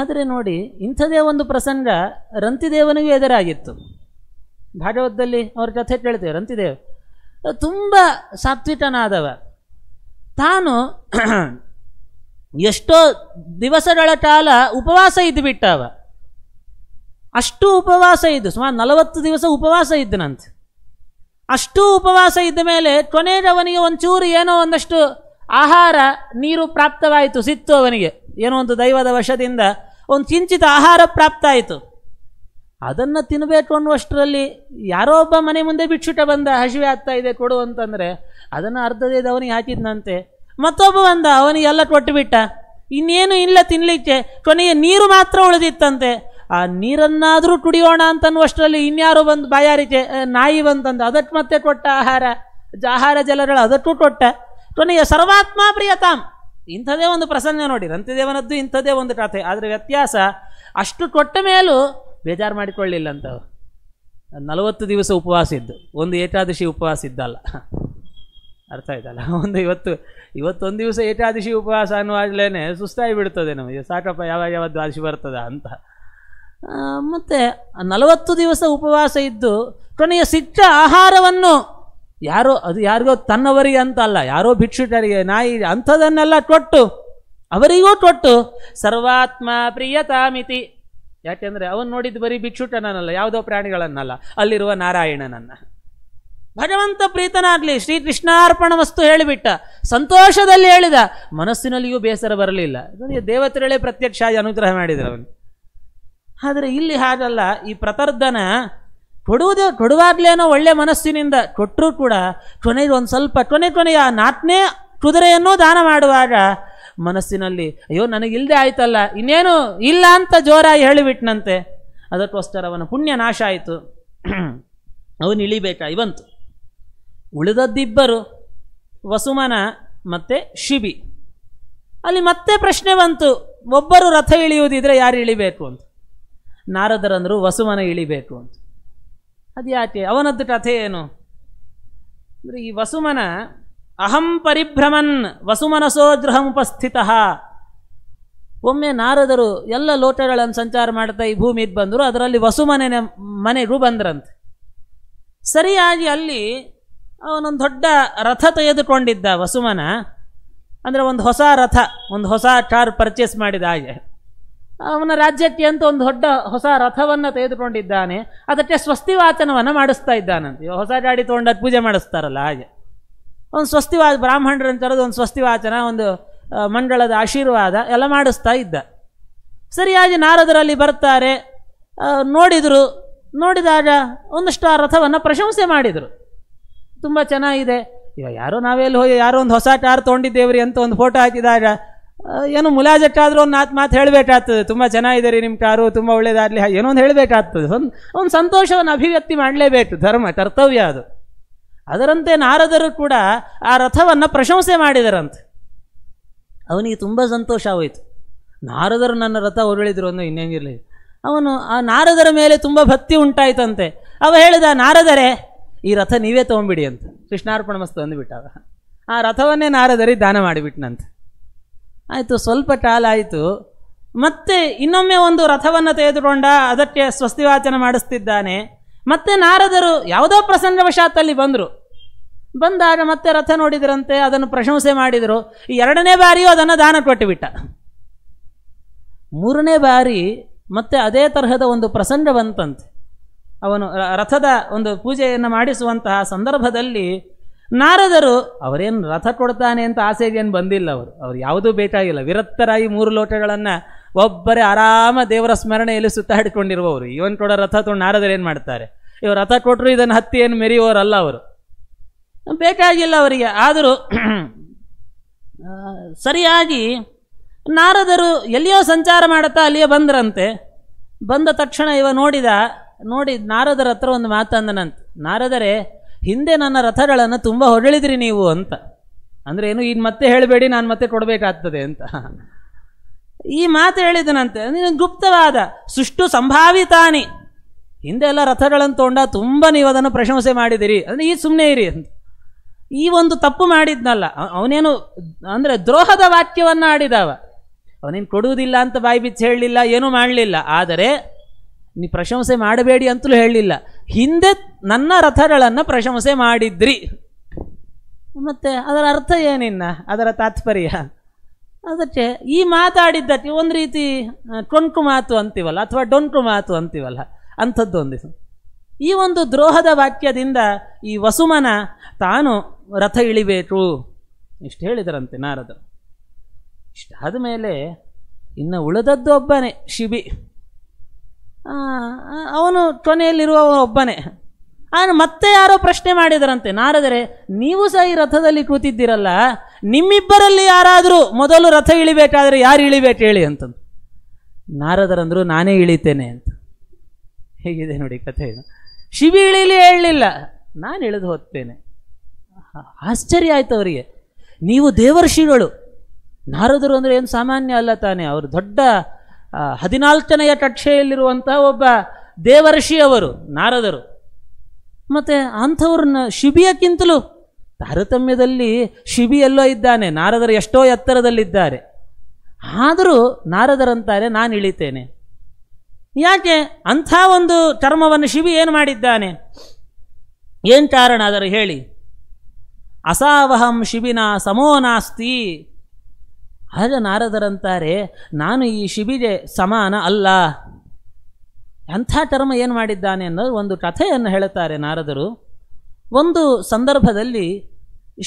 ಆದರೆ ನೋಡಿ ಇಂಥದೇ ಒಂದು ಪ್ರಸಂಗ ರಂತಿದೇವನಿಗೂ ಎದುರಾಗಿತ್ತು ಭಾಗವತದಲ್ಲಿ ಅವ್ರ ಕಥೆ ಕೇಳ್ತೇವೆ ಅಂತಿದ್ದೇವೆ ತುಂಬ ಸಾತ್ವಿಕನಾದವ ತಾನು ಎಷ್ಟೋ ದಿವಸಗಳ ಕಾಲ ಉಪವಾಸ ಇದ್ದುಬಿಟ್ಟವ ಅಷ್ಟು ಉಪವಾಸ ಇದ್ದು ಸುಮಾರು ನಲವತ್ತು ದಿವಸ ಉಪವಾಸ ಇದ್ದನಂತೆ ಅಷ್ಟು ಉಪವಾಸ ಇದ್ದ ಮೇಲೆ ಕೊನೆಗೆ ಅವನಿಗೆ ಒಂಚೂರು ಏನೋ ಒಂದಷ್ಟು ಆಹಾರ ನೀರು ಪ್ರಾಪ್ತವಾಯಿತು ಸಿತ್ತು ಅವನಿಗೆ ಏನೋ ಒಂದು ದೈವದ ವಶದಿಂದ ಒಂದು ಕಿಂಚಿತ ಆಹಾರ ಪ್ರಾಪ್ತ ಆಯಿತು ಅದನ್ನು ತಿನ್ನಬೇಕು ಅನ್ನುವಷ್ಟರಲ್ಲಿ ಯಾರೋ ಒಬ್ಬ ಮನೆ ಮುಂದೆ ಬಿಚ್ಚುಟ ಬಂದ ಹಸಿವೆ ಆಗ್ತಾ ಇದೆ ಕೊಡು ಅಂತಂದರೆ ಅದನ್ನು ಅರ್ಧದೇದ ಅವನಿಗೆ ಹಾಕಿದ್ನಂತೆ ಮತ್ತೊಬ್ಬ ಬಂದ ಅವನಿಗೆಲ್ಲ ಕೊಟ್ಟುಬಿಟ್ಟ ಇನ್ನೇನು ಇಲ್ಲ ತಿನ್ನಲಿಕ್ಕೆ ಕೊನೆಗೆ ನೀರು ಮಾತ್ರ ಉಳಿದಿತ್ತಂತೆ ಆ ನೀರನ್ನಾದರೂ ಕುಡಿಯೋಣ ಅಂತನ್ನುವಷ್ಟರಲ್ಲಿ ಇನ್ಯಾರು ಬಂದು ಬಾಯಾರಿಕೆ ನಾಯಿ ಬಂತಂದು ಅದಕ್ಕೆ ಮತ್ತೆ ಕೊಟ್ಟ ಆಹಾರ ಆಹಾರ ಜಲಗಳು ಅದಕ್ಕೂ ಕೊಟ್ಟ ಕೊನೆಗೆ ಸರ್ವಾತ್ಮ ಪ್ರಿಯತಾಮ್ ಇಂಥದೇ ಒಂದು ಪ್ರಸನ್ನ ನೋಡಿ ರಂತಿದೇವನದ್ದು ಇಂಥದೇ ಒಂದು ಕಥೆ ಆದರೆ ವ್ಯತ್ಯಾಸ ಅಷ್ಟು ಕೊಟ್ಟ ಮೇಲೂ ಬೇಜಾರು ಮಾಡಿಕೊಳ್ಳಿಲ್ಲ ಅಂತ ನಲವತ್ತು ದಿವಸ ಉಪವಾಸ ಇದ್ದು ಒಂದು ಏಕಾದಶಿ ಉಪವಾಸ ಇದ್ದಲ್ಲ ಅರ್ಥ ಆಯ್ತಲ್ಲ ಒಂದು ಇವತ್ತು ಇವತ್ತೊಂದು ದಿವಸ ಏಕಾದಶಿ ಉಪವಾಸ ಅನ್ನುವಾಗಲೇ ಸುಸ್ತಾಗಿ ಬಿಡ್ತದೆ ನಮಗೆ ಸಾಕಪ್ಪ ಯಾವಾಗ ಯಾವ ದ್ವಾದಶಿ ಬರ್ತದ ಅಂತ ಮತ್ತು ನಲವತ್ತು ದಿವಸ ಉಪವಾಸ ಇದ್ದು ಕೊನೆಯ ಸಿಕ್ಕ ಆಹಾರವನ್ನು ಯಾರೋ ಅದು ಯಾರಿಗೋ ತನ್ನವರಿಗೆ ಅಂತ ಅಲ್ಲ ಯಾರೋ ಭಿಕ್ಷುಟರಿಗೆ ನಾಯಿ ಅಂಥದನ್ನೆಲ್ಲ ಕೊಟ್ಟು ಅವರಿಗೂ ಕೊಟ್ಟು ಸರ್ವಾತ್ಮ ಪ್ರಿಯತಾಮಿತಿ ಯಾಕೆಂದ್ರೆ ಅವನು ನೋಡಿದ್ದು ಬರೀ ಭಿಕ್ಷುಟನನ್ನಲ್ಲ ಯಾವುದೋ ಪ್ರಾಣಿಗಳನ್ನಲ್ಲ ಅಲ್ಲಿರುವ ನಾರಾಯಣನನ್ನ ಭಗವಂತ ಶ್ರೀ ಕೃಷ್ಣಾರ್ಪಣ ವಸ್ತು ಹೇಳಿಬಿಟ್ಟ ಸಂತೋಷದಲ್ಲಿ ಹೇಳಿದ ಮನಸ್ಸಿನಲ್ಲಿಯೂ ಬೇಸರ ಬರಲಿಲ್ಲ ದೇವತೆಗಳೇ ಪ್ರತ್ಯಕ್ಷ ಅನುಗ್ರಹ ಮಾಡಿದ್ರು ಅವನು ಆದರೆ ಇಲ್ಲಿ ಹಾಗಲ್ಲ ಈ ಪ್ರತರ್ಧನ ಕೊಡುವುದೇ ಕೊಡುವಾಗ್ಲೇನೋ ಒಳ್ಳೆ ಮನಸ್ಸಿನಿಂದ ಕೊಟ್ಟರೂ ಕೂಡ ಕೊನೆಗೆ ಒಂದು ಸ್ವಲ್ಪ ಕೊನೆ ಕೊನೆಯ ನಾಲ್ಕನೇ ಕುದುರೆಯನ್ನು ದಾನ ಮಾಡುವಾಗ ಮನಸ್ಸಿನಲ್ಲಿ ಅಯ್ಯೋ ನನಗಿಲ್ಲದೆ ಆಯ್ತಲ್ಲ ಇನ್ನೇನು ಇಲ್ಲ ಅಂತ ಜೋರಾಗಿ ಹೇಳಿಬಿಟ್ನಂತೆ ಅದಕ್ಕೋಸ್ಕರ ಅವನ ಪುಣ್ಯ ನಾಶ ಆಯಿತು [clears throat] ಅವನು ಇಳಿಬೇಕಾ ಇವಂತು ಉಳಿದದ್ದಿಬ್ಬರು ವಸುಮನ ಮತ್ತು ಶಿಬಿ ಅಲ್ಲಿ ಮತ್ತೆ ಪ್ರಶ್ನೆ ಬಂತು ಒಬ್ಬರು ರಥ ಇಳಿಯುವುದಿದ್ರೆ ಯಾರು ಇಳಿಬೇಕು ಅಂತ ನಾರದರಂದರು ವಸುಮನ ಇಳಿಬೇಕು ಅಂತ ಅದು ಯಾಕೆ ಅವನದ್ದು ಕಥೆ ಏನು ಅಂದರೆ ಈ ವಸುಮನ ಅಹಂ ಪರಿಭ್ರಮನ್ ಉಪಸ್ಥಿತಃ ಒಮ್ಮೆ ನಾರದರು ಎಲ್ಲ ಲೋಟಗಳನ್ನು ಸಂಚಾರ ಮಾಡ್ತಾ ಈ ಭೂಮಿಗೆ ಬಂದರು ಅದರಲ್ಲಿ ವಸುಮನೆ ಮನೆಗೂ ಬಂದ್ರಂತೆ ಸರಿಯಾಗಿ ಅಲ್ಲಿ ಅವನೊಂದು ದೊಡ್ಡ ರಥ ತೆಗೆದುಕೊಂಡಿದ್ದ ವಸುಮನ ಅಂದರೆ ಒಂದು ಹೊಸ ರಥ ಒಂದು ಹೊಸ ಕಾರ್ ಪರ್ಚೇಸ್ ಮಾಡಿದ ಹಾಗೆ ಅವನ ರಾಜ್ಯಕ್ಕೆ ಅಂತ ಒಂದು ದೊಡ್ಡ ಹೊಸ ರಥವನ್ನು ತೆಗೆದುಕೊಂಡಿದ್ದಾನೆ ಅದಕ್ಕೆ ಸ್ವಸ್ತಿವಾಚನವನ್ನು ಮಾಡಿಸ್ತಾ ಇದ್ದಾನಂತೆ ಹೊಸ ಗಾಡಿ ತಗೊಂಡಾಗ ಪೂಜೆ ಮಾಡಿಸ್ತಾರಲ್ಲ ಹಾಗೆ ಒಂದು ಸ್ವಸ್ತಿವಾದ ಅಂತರೋದು ಒಂದು ಸ್ವಸ್ತಿವಾಚನ ಒಂದು ಮಂಡಳದ ಆಶೀರ್ವಾದ ಎಲ್ಲ ಮಾಡಿಸ್ತಾ ಇದ್ದ ಸರಿಯಾಗಿ ನಾರದರಲ್ಲಿ ಬರ್ತಾರೆ ನೋಡಿದರು ನೋಡಿದಾಗ ಒಂದಷ್ಟು ಆ ರಥವನ್ನು ಪ್ರಶಂಸೆ ಮಾಡಿದರು ತುಂಬ ಚೆನ್ನಾಗಿದೆ ಈಗ ಯಾರೋ ನಾವೆಲ್ಲಿ ಹೋಗಿ ಯಾರೋ ಒಂದು ಹೊಸ ಕಾರ್ ತೊಗೊಂಡಿದ್ದೇವ್ರಿ ಅಂತ ಒಂದು ಫೋಟೋ ಹಾಕಿದಾಗ ಏನು ಮುಲಾಜಟ್ಟಾದರೂ ಒಂದು ಮಾತು ಮಾತು ಹೇಳಬೇಕಾಗ್ತದೆ ತುಂಬ ಚೆನ್ನಾಗಿದೆ ರೀ ನಿಮ್ಮ ಕಾರು ತುಂಬ ಒಳ್ಳೇದಾಗಲಿ ಏನೋ ಒಂದು ಹೇಳಬೇಕಾಗ್ತದೆ ಒಂದು ಒಂದು ಸಂತೋಷವನ್ನು ಅಭಿವ್ಯಕ್ತಿ ಮಾಡಲೇಬೇಕು ಧರ್ಮ ಕರ್ತವ್ಯ ಅದು ಅದರಂತೆ ನಾರದರು ಕೂಡ ಆ ರಥವನ್ನು ಪ್ರಶಂಸೆ ಮಾಡಿದರಂತೆ ಅವನಿಗೆ ತುಂಬ ಸಂತೋಷ ಹೋಯಿತು ನಾರದರು ನನ್ನ ರಥ ಉರುಳಿದ್ರು ಅನ್ನೋ ಇನ್ನೇನಿರಲಿ ಅವನು ಆ ನಾರದರ ಮೇಲೆ ತುಂಬ ಭಕ್ತಿ ಉಂಟಾಯ್ತಂತೆ ಅವ ಹೇಳಿದ ನಾರದರೇ ಈ ರಥ ನೀವೇ ತೊಗೊಂಬಿಡಿ ಅಂತ ಕೃಷ್ಣಾರ್ಪಣ ಮಸ್ತು ಅಂದ್ಬಿಟ್ಟವ ಆ ರಥವನ್ನೇ ನಾರದರಿ ದಾನ ಮಾಡಿಬಿಟ್ನಂತೆ ಆಯಿತು ಸ್ವಲ್ಪ ಕಾಲ ಆಯಿತು ಮತ್ತೆ ಇನ್ನೊಮ್ಮೆ ಒಂದು ರಥವನ್ನು ತೆಗೆದುಕೊಂಡ ಅದಕ್ಕೆ ಸ್ವಸ್ತಿವಾಚನ ಮಾಡಿಸ್ತಿದ್ದಾನೆ ಮತ್ತೆ ನಾರದರು ಯಾವುದೋ ಪ್ರಸಂಗವಶಾತ್ ಅಲ್ಲಿ ಬಂದರು ಬಂದಾಗ ಮತ್ತೆ ರಥ ನೋಡಿದ್ರಂತೆ ಅದನ್ನು ಪ್ರಶಂಸೆ ಮಾಡಿದರು ಎರಡನೇ ಬಾರಿಯೂ ಅದನ್ನು ದಾನ ಬಿಟ್ಟ ಮೂರನೇ ಬಾರಿ ಮತ್ತೆ ಅದೇ ತರಹದ ಒಂದು ಪ್ರಸಂಗ ಬಂತಂತೆ ಅವನು ರಥದ ಒಂದು ಪೂಜೆಯನ್ನು ಮಾಡಿಸುವಂತಹ ಸಂದರ್ಭದಲ್ಲಿ ನಾರದರು ಅವರೇನು ರಥ ಕೊಡ್ತಾನೆ ಅಂತ ಆಸೆಗೇನು ಬಂದಿಲ್ಲ ಅವರು ಅವ್ರು ಯಾವುದೂ ಬೇಕಾಗಿಲ್ಲ ವಿರಕ್ತರಾಗಿ ಮೂರು ಲೋಟಗಳನ್ನು ಒಬ್ಬರೇ ಆರಾಮ ದೇವರ ಸ್ಮರಣೆಯಲ್ಲಿ ಸುತ್ತಾಡಿಕೊಂಡಿರುವವರು ಇವನ್ ಕೊಡೋ ರಥ ತೊಗೊಂಡು ನಾರದರು ಏನು ಮಾಡ್ತಾರೆ ಇವರು ರಥ ಕೊಟ್ಟರು ಇದನ್ನು ಹತ್ತಿ ಏನು ಮೆರೆಯುವವರಲ್ಲ ಅವರು ಬೇಕಾಗಿಲ್ಲ ಅವರಿಗೆ ಆದರೂ ಸರಿಯಾಗಿ ನಾರದರು ಎಲ್ಲಿಯೋ ಸಂಚಾರ ಮಾಡುತ್ತಾ ಅಲ್ಲಿಯೇ ಬಂದ್ರಂತೆ ಬಂದ ತಕ್ಷಣ ಇವ ನೋಡಿದ ನೋಡಿ ನಾರದರ ಹತ್ರ ಒಂದು ಮಾತಂದನಂತೆ ನಾರದರೆ ಹಿಂದೆ ನನ್ನ ರಥಗಳನ್ನು ತುಂಬ ಹೊರಳಿದ್ರಿ ನೀವು ಅಂತ ಅಂದರೆ ಏನು ಈಗ ಮತ್ತೆ ಹೇಳಬೇಡಿ ನಾನು ಮತ್ತೆ ಕೊಡಬೇಕಾಗ್ತದೆ ಅಂತ ಈ ಮಾತು ಹೇಳಿದನಂತೆ ನೀನು ಗುಪ್ತವಾದ ಸುಷ್ಟು ಸಂಭಾವಿತಾನಿ ಹಿಂದೆ ಎಲ್ಲ ರಥಗಳನ್ನು ತೊಗೊಂಡ ತುಂಬ ನೀವು ಅದನ್ನು ಪ್ರಶಂಸೆ ಮಾಡಿದಿರಿ ಅಂದರೆ ಈ ಸುಮ್ಮನೆ ಇರಿ ಅಂತ ಈ ಒಂದು ತಪ್ಪು ಮಾಡಿದ್ನಲ್ಲ ಅವನೇನು ಅಂದರೆ ದ್ರೋಹದ ವಾಕ್ಯವನ್ನು ಆಡಿದವ ಅವನೇನು ಕೊಡುವುದಿಲ್ಲ ಅಂತ ಬಾಯಿ ಬಿಚ್ಚಿ ಹೇಳಲಿಲ್ಲ ಏನೂ ಮಾಡಲಿಲ್ಲ ಆದರೆ ನೀ ಪ್ರಶಂಸೆ ಮಾಡಬೇಡಿ ಅಂತಲೂ ಹೇಳಲಿಲ್ಲ ಹಿಂದೆ ನನ್ನ ರಥಗಳನ್ನು ಪ್ರಶಂಸೆ ಮಾಡಿದ್ರಿ ಮತ್ತೆ ಅದರ ಅರ್ಥ ಏನಿನ್ನ ಅದರ ತಾತ್ಪರ್ಯ ಅದಕ್ಕೆ ಈ ಮಾತಾಡಿದ್ದಕ್ಕೆ ಒಂದು ರೀತಿ ಟೊಂಕು ಮಾತು ಅಂತೀವಲ್ಲ ಅಥವಾ ಡೊಂಕು ಮಾತು ಅಂತೀವಲ್ಲ ಅಂಥದ್ದು ಒಂದಿವ್ಸ ಈ ಒಂದು ದ್ರೋಹದ ವಾಕ್ಯದಿಂದ ಈ ವಸುಮನ ತಾನು ರಥ ಇಳಿಬೇಕು ಇಷ್ಟು ಹೇಳಿದರಂತೆ ನಾರದರು ಇಷ್ಟಾದ ಮೇಲೆ ಇನ್ನು ಉಳಿದದ್ದು ಒಬ್ಬನೇ ಶಿಬಿ ಅವನು ಕೊನೆಯಲ್ಲಿರುವ ಒಬ್ಬನೇ ಆದರೆ ಮತ್ತೆ ಯಾರೋ ಪ್ರಶ್ನೆ ಮಾಡಿದರಂತೆ ನಾರದರೆ ನೀವು ಸಹ ಈ ರಥದಲ್ಲಿ ಕೂತಿದ್ದೀರಲ್ಲ ನಿಮ್ಮಿಬ್ಬರಲ್ಲಿ ಯಾರಾದರೂ ಮೊದಲು ರಥ ಇಳಿಬೇಕಾದ್ರೆ ಯಾರು ಇಳಿಬೇಕು ಹೇಳಿ ಅಂತಂದು ನಾರದರಂದರು ನಾನೇ ಇಳಿತೇನೆ ಅಂತ ಹೇಗಿದೆ ನೋಡಿ ಕಥೆ ಶಿವಿ ಇಳಿಲಿ ಹೇಳಲಿಲ್ಲ ನಾನು ಇಳಿದು ಹೋಗ್ತೇನೆ ಆಶ್ಚರ್ಯ ಆಯ್ತು ಅವರಿಗೆ ನೀವು ದೇವರ್ಷಿಗಳು ನಾರದರು ಅಂದರೆ ಏನು ಸಾಮಾನ್ಯ ಅಲ್ಲ ತಾನೇ ಅವರು ದೊಡ್ಡ ಹದಿನಾಲ್ಕನೆಯ ಕಕ್ಷೆಯಲ್ಲಿರುವಂತಹ ಒಬ್ಬ ದೇವರ್ಷಿಯವರು ನಾರದರು ಮತ್ತು ಅಂಥವ್ರನ್ನ ಶಿಬಿಯಕ್ಕಿಂತಲೂ ತಾರತಮ್ಯದಲ್ಲಿ ಶಿಬಿ ಎಲ್ಲೋ ಇದ್ದಾನೆ ನಾರದರು ಎಷ್ಟೋ ಎತ್ತರದಲ್ಲಿದ್ದಾರೆ ಆದರೂ ನಾರದರಂತಾರೆ ನಾನು ಇಳಿತೇನೆ ಯಾಕೆ ಅಂಥ ಒಂದು ಚರ್ಮವನ್ನು ಶಿಬಿ ಏನು ಮಾಡಿದ್ದಾನೆ ಏನು ಕಾರಣ ಅದರ ಹೇಳಿ ಅಸಾವಹಂ ಶಿಬಿನ ಸಮೋ ನಾಸ್ತಿ ಆಗ ನಾರದರಂತಾರೆ ನಾನು ಈ ಶಿಬಿಗೆ ಸಮಾನ ಅಲ್ಲ ಅಂಥ ಕರ್ಮ ಏನು ಮಾಡಿದ್ದಾನೆ ಅನ್ನೋದು ಒಂದು ಕಥೆಯನ್ನು ಹೇಳುತ್ತಾರೆ ನಾರದರು ಒಂದು ಸಂದರ್ಭದಲ್ಲಿ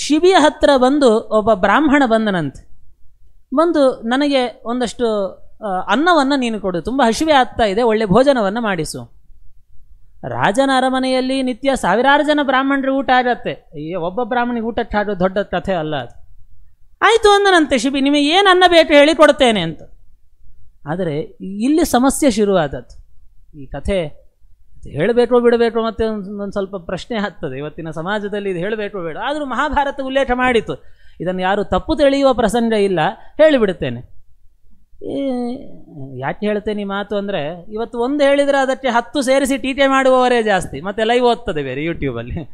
ಶಿಬಿಯ ಹತ್ತಿರ ಬಂದು ಒಬ್ಬ ಬ್ರಾಹ್ಮಣ ಬಂದನಂತೆ ಬಂದು ನನಗೆ ಒಂದಷ್ಟು ಅನ್ನವನ್ನು ನೀನು ಕೊಡು ತುಂಬ ಹಸಿವೆ ಆಗ್ತಾ ಇದೆ ಒಳ್ಳೆ ಭೋಜನವನ್ನು ಮಾಡಿಸು ರಾಜನ ಅರಮನೆಯಲ್ಲಿ ನಿತ್ಯ ಸಾವಿರಾರು ಜನ ಬ್ರಾಹ್ಮಣರು ಊಟ ಆಗತ್ತೆ ಅಯ್ಯೋ ಒಬ್ಬ ಬ್ರಾಹ್ಮಣಿಗೆ ಊಟಕ್ಕೆ ಹಾಕೋದು ದೊಡ್ಡ ಕಥೆ ಅಲ್ಲ ಅದು ಆಯಿತು ಅಂದನಂತೆ ಶಿಬಿ ನಿಮಗೆ ಏನು ಅನ್ನ ಬೇಕು ಹೇಳಿ ಕೊಡ್ತೇನೆ ಅಂತ ಆದರೆ ಇಲ್ಲಿ ಸಮಸ್ಯೆ ಶುರುವಾದದ್ದು ಈ ಕಥೆ ಹೇಳಬೇಕೋ ಬಿಡಬೇಕೋ ಮತ್ತೆ ಒಂದು ಸ್ವಲ್ಪ ಪ್ರಶ್ನೆ ಆಗ್ತದೆ ಇವತ್ತಿನ ಸಮಾಜದಲ್ಲಿ ಇದು ಹೇಳಬೇಕೋ ಬೇಡ ಆದರೂ ಮಹಾಭಾರತ ಉಲ್ಲೇಖ ಮಾಡಿತ್ತು ಇದನ್ನು ಯಾರು ತಪ್ಪು ತಿಳಿಯುವ ಪ್ರಸಂಗ ಇಲ್ಲ ಹೇಳಿಬಿಡುತ್ತೇನೆ ಯಾಕೆ ಹೇಳ್ತೇನೆ ಈ ಮಾತು ಅಂದರೆ ಇವತ್ತು ಒಂದು ಹೇಳಿದರೆ ಅದಕ್ಕೆ ಹತ್ತು ಸೇರಿಸಿ ಟೀಕೆ ಮಾಡುವವರೇ ಜಾಸ್ತಿ ಮತ್ತೆ ಲೈವ್ ಓದ್ತದೆ ಬೇರೆ ಯೂಟ್ಯೂಬಲ್ಲಿ [laughs]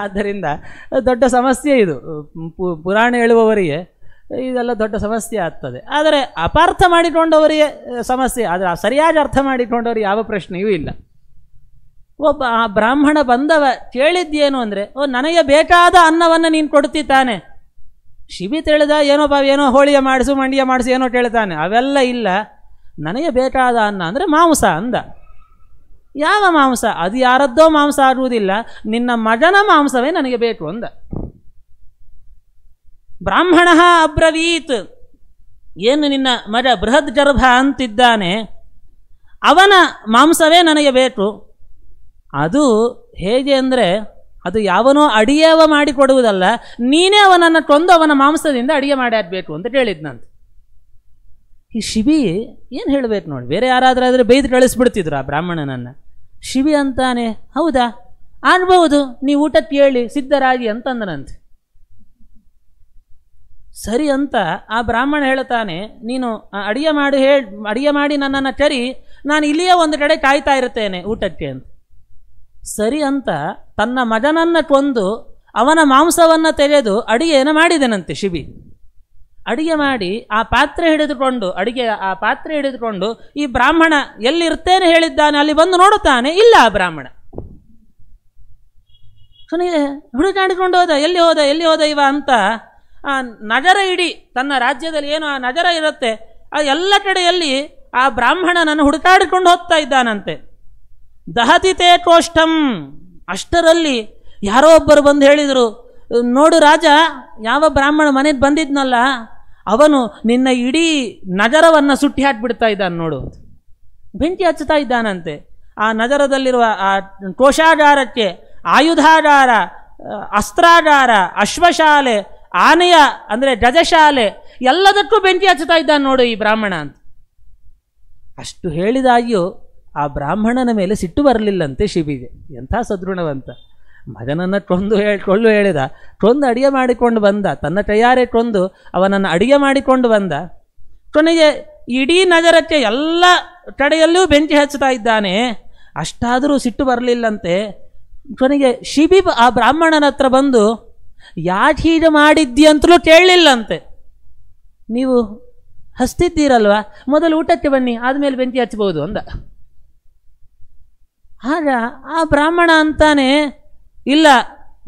ಆದ್ದರಿಂದ ದೊಡ್ಡ ಸಮಸ್ಯೆ ಇದು ಪುರಾಣ ಹೇಳುವವರಿಗೆ ಇದೆಲ್ಲ ದೊಡ್ಡ ಸಮಸ್ಯೆ ಆಗ್ತದೆ ಆದರೆ ಅಪಾರ್ಥ ಮಾಡಿಕೊಂಡವರಿಗೆ ಸಮಸ್ಯೆ ಆದರೆ ಸರಿಯಾಗಿ ಅರ್ಥ ಮಾಡಿಕೊಂಡವರು ಯಾವ ಪ್ರಶ್ನೆಯೂ ಇಲ್ಲ ಒಬ್ಬ ಆ ಬ್ರಾಹ್ಮಣ ಬಂದವ ಕೇಳಿದ್ದೇನು ಅಂದರೆ ಓ ನನಗೆ ಬೇಕಾದ ಅನ್ನವನ್ನು ನೀನು ಕೊಡ್ತಿದ್ದಾನೆ ಶಿಬಿ ತಿಳಿದ ಏನೋ ಬಾ ಏನೋ ಹೋಳಿಯ ಮಾಡಿಸು ಮಂಡಿಯ ಮಾಡಿಸು ಏನೋ ಕೇಳ್ತಾನೆ ಅವೆಲ್ಲ ಇಲ್ಲ ನನಗೆ ಬೇಕಾದ ಅನ್ನ ಅಂದರೆ ಮಾಂಸ ಅಂದ ಯಾವ ಮಾಂಸ ಅದು ಯಾರದ್ದೋ ಮಾಂಸ ಆಗುವುದಿಲ್ಲ ನಿನ್ನ ಮಗನ ಮಾಂಸವೇ ನನಗೆ ಬೇಕು ಅಂದ ಬ್ರಾಹ್ಮಣ ಅಬ್ರವೀತ್ ಏನು ನಿನ್ನ ಮಜ ಬೃಹದ್ ಗರ್ಭ ಅಂತಿದ್ದಾನೆ ಅವನ ಮಾಂಸವೇ ನನಗೆ ಬೇಕು ಅದು ಹೇಗೆ ಅಂದರೆ ಅದು ಯಾವನೋ ಅಡಿಯವ ಮಾಡಿಕೊಡುವುದಲ್ಲ ನೀನೇ ಅವನನ್ನು ಕೊಂದು ಅವನ ಮಾಂಸದಿಂದ ಅಡಿಗೆ ಮಾಡಬೇಕು ಅಂತ ಕೇಳಿದ್ನಂತೆ ಈ ಶಿಬಿ ಏನು ಹೇಳಬೇಕು ನೋಡಿ ಬೇರೆ ಯಾರಾದರೂ ಆದರೆ ಬೈದು ಕಳಿಸ್ಬಿಡ್ತಿದ್ರು ಆ ಬ್ರಾಹ್ಮಣನನ್ನು ಶಿಬಿ ಅಂತಾನೆ ಹೌದಾ ಆಗ್ಬೌದು ನೀವು ಊಟಕ್ಕೆ ಹೇಳಿ ಸಿದ್ಧರಾಗಿ ಅಂತಂದನಂತೆ ಸರಿ ಅಂತ ಆ ಬ್ರಾಹ್ಮಣ ಹೇಳ್ತಾನೆ ನೀನು ಅಡಿಗೆ ಮಾಡಿ ಹೇಳಿ ಅಡಿಗೆ ಮಾಡಿ ನನ್ನನ್ನು ಕರಿ ನಾನು ಇಲ್ಲಿಯೇ ಒಂದು ಕಡೆ ಕಾಯ್ತಾ ಇರ್ತೇನೆ ಊಟಕ್ಕೆ ಅಂತ ಸರಿ ಅಂತ ತನ್ನ ಮಗನನ್ನು ಕೊಂದು ಅವನ ಮಾಂಸವನ್ನು ತೆಗೆದು ಅಡಿಗೆಯನ್ನು ಮಾಡಿದನಂತೆ ಶಿಬಿ ಅಡಿಗೆ ಮಾಡಿ ಆ ಪಾತ್ರೆ ಹಿಡಿದುಕೊಂಡು ಅಡಿಗೆ ಆ ಪಾತ್ರೆ ಹಿಡಿದುಕೊಂಡು ಈ ಬ್ರಾಹ್ಮಣ ಎಲ್ಲಿರ್ತೇನೆ ಹೇಳಿದ್ದಾನೆ ಅಲ್ಲಿ ಬಂದು ನೋಡುತ್ತಾನೆ ಇಲ್ಲ ಆ ಬ್ರಾಹ್ಮಣ ಹುಡುಕಾಡಿಕೊಂಡು ಹೋದ ಎಲ್ಲಿ ಹೋದ ಎಲ್ಲಿ ಹೋದ ಇವ ಅಂತ ಆ ನಗರ ಇಡೀ ತನ್ನ ರಾಜ್ಯದಲ್ಲಿ ಏನು ಆ ನಗರ ಇರುತ್ತೆ ಆ ಎಲ್ಲ ಕಡೆಯಲ್ಲಿ ಆ ಬ್ರಾಹ್ಮಣನನ್ನು ಹುಡುಕಾಡಿಕೊಂಡು ಹೋಗ್ತಾ ಇದ್ದಾನಂತೆ ದಹತಿತೇ ಕೋಷ್ಟಂ ಅಷ್ಟರಲ್ಲಿ ಯಾರೋ ಒಬ್ಬರು ಬಂದು ಹೇಳಿದರು ನೋಡು ರಾಜ ಯಾವ ಬ್ರಾಹ್ಮಣ ಮನೆಗೆ ಬಂದಿದ್ನಲ್ಲ ಅವನು ನಿನ್ನ ಇಡೀ ನಗರವನ್ನು ಸುಟ್ಟಿ ಹಾಕ್ಬಿಡ್ತಾ ಇದ್ದಾನೆ ನೋಡು ಬೆಂಕಿ ಹಚ್ಚುತ್ತಾ ಇದ್ದಾನಂತೆ ಆ ನಗರದಲ್ಲಿರುವ ಆ ಕೋಶಾಗಾರಕ್ಕೆ ಆಯುಧಾಗಾರ ಅಸ್ತ್ರಾಗಾರ ಅಶ್ವಶಾಲೆ ಆನೆಯ ಅಂದರೆ ಗಜಶಾಲೆ ಎಲ್ಲದಕ್ಕೂ ಬೆಂಕಿ ಹಚ್ಚುತ್ತಾ ಇದ್ದಾನೆ ನೋಡು ಈ ಬ್ರಾಹ್ಮಣ ಅಂತ ಅಷ್ಟು ಹೇಳಿದಾಗ್ಯೂ ಆ ಬ್ರಾಹ್ಮಣನ ಮೇಲೆ ಸಿಟ್ಟು ಬರಲಿಲ್ಲಂತೆ ಶಿಬಿಗೆ ಎಂಥ ಸದೃಢವಂತ ಮಗನನ್ನು ಕೊಂದು ಹೇಳಿ ಕೊಳ್ಳು ಹೇಳಿದ ಕೊಂದು ಅಡಿಗೆ ಮಾಡಿಕೊಂಡು ಬಂದ ತನ್ನ ಕೈಯಾರೆ ಕೊಂದು ಅವನನ್ನು ಅಡಿಗೆ ಮಾಡಿಕೊಂಡು ಬಂದ ಕೊನೆಗೆ ಇಡೀ ನಗರಕ್ಕೆ ಎಲ್ಲ ಕಡೆಯಲ್ಲೂ ಬೆಂಕಿ ಹಚ್ಚುತ್ತಾ ಇದ್ದಾನೆ ಅಷ್ಟಾದರೂ ಸಿಟ್ಟು ಬರಲಿಲ್ಲಂತೆ ಕೊನೆಗೆ ಶಿಬಿ ಆ ಬ್ರಾಹ್ಮಣನ ಹತ್ರ ಬಂದು ಯಾಕೆ ಹೀಗೆ ಮಾಡಿದ್ದಿ ಅಂತಲೂ ಕೇಳಲಿಲ್ಲಂತೆ ನೀವು ಹಸ್ತಿದ್ದೀರಲ್ವ ಮೊದಲು ಊಟಕ್ಕೆ ಬನ್ನಿ ಆದಮೇಲೆ ಬೆಂಕಿ ಹಚ್ಚಬಹುದು ಅಂದ ಆಗ ಆ ಬ್ರಾಹ್ಮಣ ಅಂತಾನೆ ಇಲ್ಲ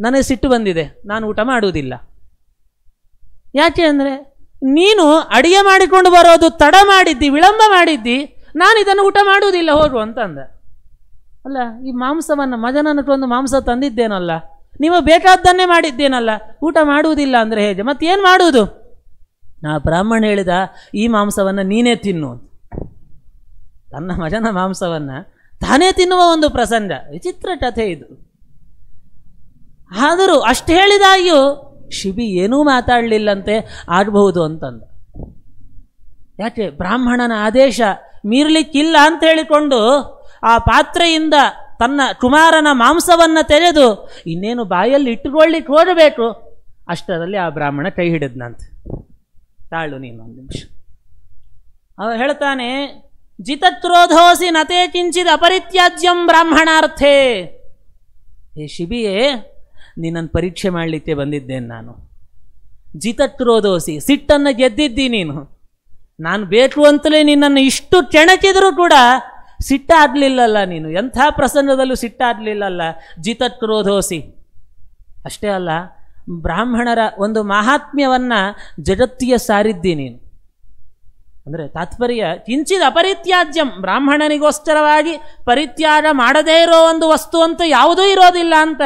ನನಗೆ ಸಿಟ್ಟು ಬಂದಿದೆ ನಾನು ಊಟ ಮಾಡುವುದಿಲ್ಲ ಯಾಕೆ ಅಂದರೆ ನೀನು ಅಡಿಗೆ ಮಾಡಿಕೊಂಡು ಬರೋದು ತಡ ಮಾಡಿದ್ದಿ ವಿಳಂಬ ಮಾಡಿದ್ದಿ ನಾನು ಇದನ್ನು ಊಟ ಮಾಡುವುದಿಲ್ಲ ಹೋಗು ಅಂತ ಅಂದ ಅಲ್ಲ ಈ ಮಾಂಸವನ್ನು ಮಜನನ್ನು ಮಾಂಸ ತಂದಿದ್ದೇನಲ್ಲ ನೀವು ಬೇಕಾದ್ದನ್ನೇ ಮಾಡಿದ್ದೇನಲ್ಲ ಊಟ ಮಾಡುವುದಿಲ್ಲ ಅಂದರೆ ಹೇಗೆ ಮತ್ತೇನು ಮಾಡುವುದು ನಾ ಬ್ರಾಹ್ಮಣ ಹೇಳಿದ ಈ ಮಾಂಸವನ್ನು ನೀನೇ ತಿನ್ನು ತನ್ನ ಮಜನ ಮಾಂಸವನ್ನು ತಾನೇ ತಿನ್ನುವ ಒಂದು ಪ್ರಸಂಗ ವಿಚಿತ್ರ ಕಥೆ ಇದು ಆದರೂ ಅಷ್ಟು ಹೇಳಿದಾಗ್ಯೂ ಶಿಬಿ ಏನೂ ಮಾತಾಡಲಿಲ್ಲಂತೆ ಆಗಬಹುದು ಅಂತಂದ ಯಾಕೆ ಬ್ರಾಹ್ಮಣನ ಆದೇಶ ಮೀರ್ಲಿಕ್ಕಿಲ್ಲ ಅಂತ ಹೇಳಿಕೊಂಡು ಆ ಪಾತ್ರೆಯಿಂದ ತನ್ನ ಕುಮಾರನ ಮಾಂಸವನ್ನು ತೆರೆದು ಇನ್ನೇನು ಬಾಯಲ್ಲಿ ಇಟ್ಟುಕೊಳ್ಳಿಕ್ಕೆ ಹೋಗಬೇಕು ಅಷ್ಟರಲ್ಲಿ ಆ ಬ್ರಾಹ್ಮಣ ಕೈ ಹಿಡಿದ್ನಂತೆ ತಾಳು ನೀನು ಒಂದು ನಿಮಿಷ ಅವ ಹೇಳ್ತಾನೆ ಜಿತಕ್ರೋಧೋಸಿ ನತೆ ಕಿಂಚಿದ ಅಪರಿತ್ಯಾಜ್ಯಂ ಬ್ರಾಹ್ಮಣಾರ್ಥೇ ಹೇ ಶಿಬಿಯೇ ನಿನ್ನನ್ನು ಪರೀಕ್ಷೆ ಮಾಡಲಿಕ್ಕೆ ಬಂದಿದ್ದೇನೆ ನಾನು ಜಿತಕ್ರೋಧೋಸಿ ಸಿಟ್ಟನ್ನು ಗೆದ್ದಿದ್ದಿ ನೀನು ನಾನು ಬೇಕು ಅಂತಲೇ ನಿನ್ನನ್ನು ಇಷ್ಟು ಕೆಣಕಿದರೂ ಕೂಡ ಸಿಟ್ಟಾಗಲಿಲ್ಲಲ್ಲ ನೀನು ಎಂಥ ಪ್ರಸನ್ನದಲ್ಲೂ ಸಿಟ್ಟಾಗಲಿಲ್ಲಲ್ಲ ಜಿತ ಕ್ರೋಧೋಸಿ ಅಷ್ಟೇ ಅಲ್ಲ ಬ್ರಾಹ್ಮಣರ ಒಂದು ಮಾಹಾತ್ಮ್ಯವನ್ನು ಜಗತ್ತಿಯ ಸಾರಿದ್ದಿ ನೀನು ಅಂದರೆ ತಾತ್ಪರ್ಯ ಕಿಂಚಿದ ಅಪರಿತ್ಯಾಜ್ಯಂ ಬ್ರಾಹ್ಮಣನಿಗೋಸ್ಕರವಾಗಿ ಪರಿತ್ಯಾಗ ಮಾಡದೇ ಇರೋ ಒಂದು ವಸ್ತು ಅಂತ ಯಾವುದೂ ಇರೋದಿಲ್ಲ ಅಂತ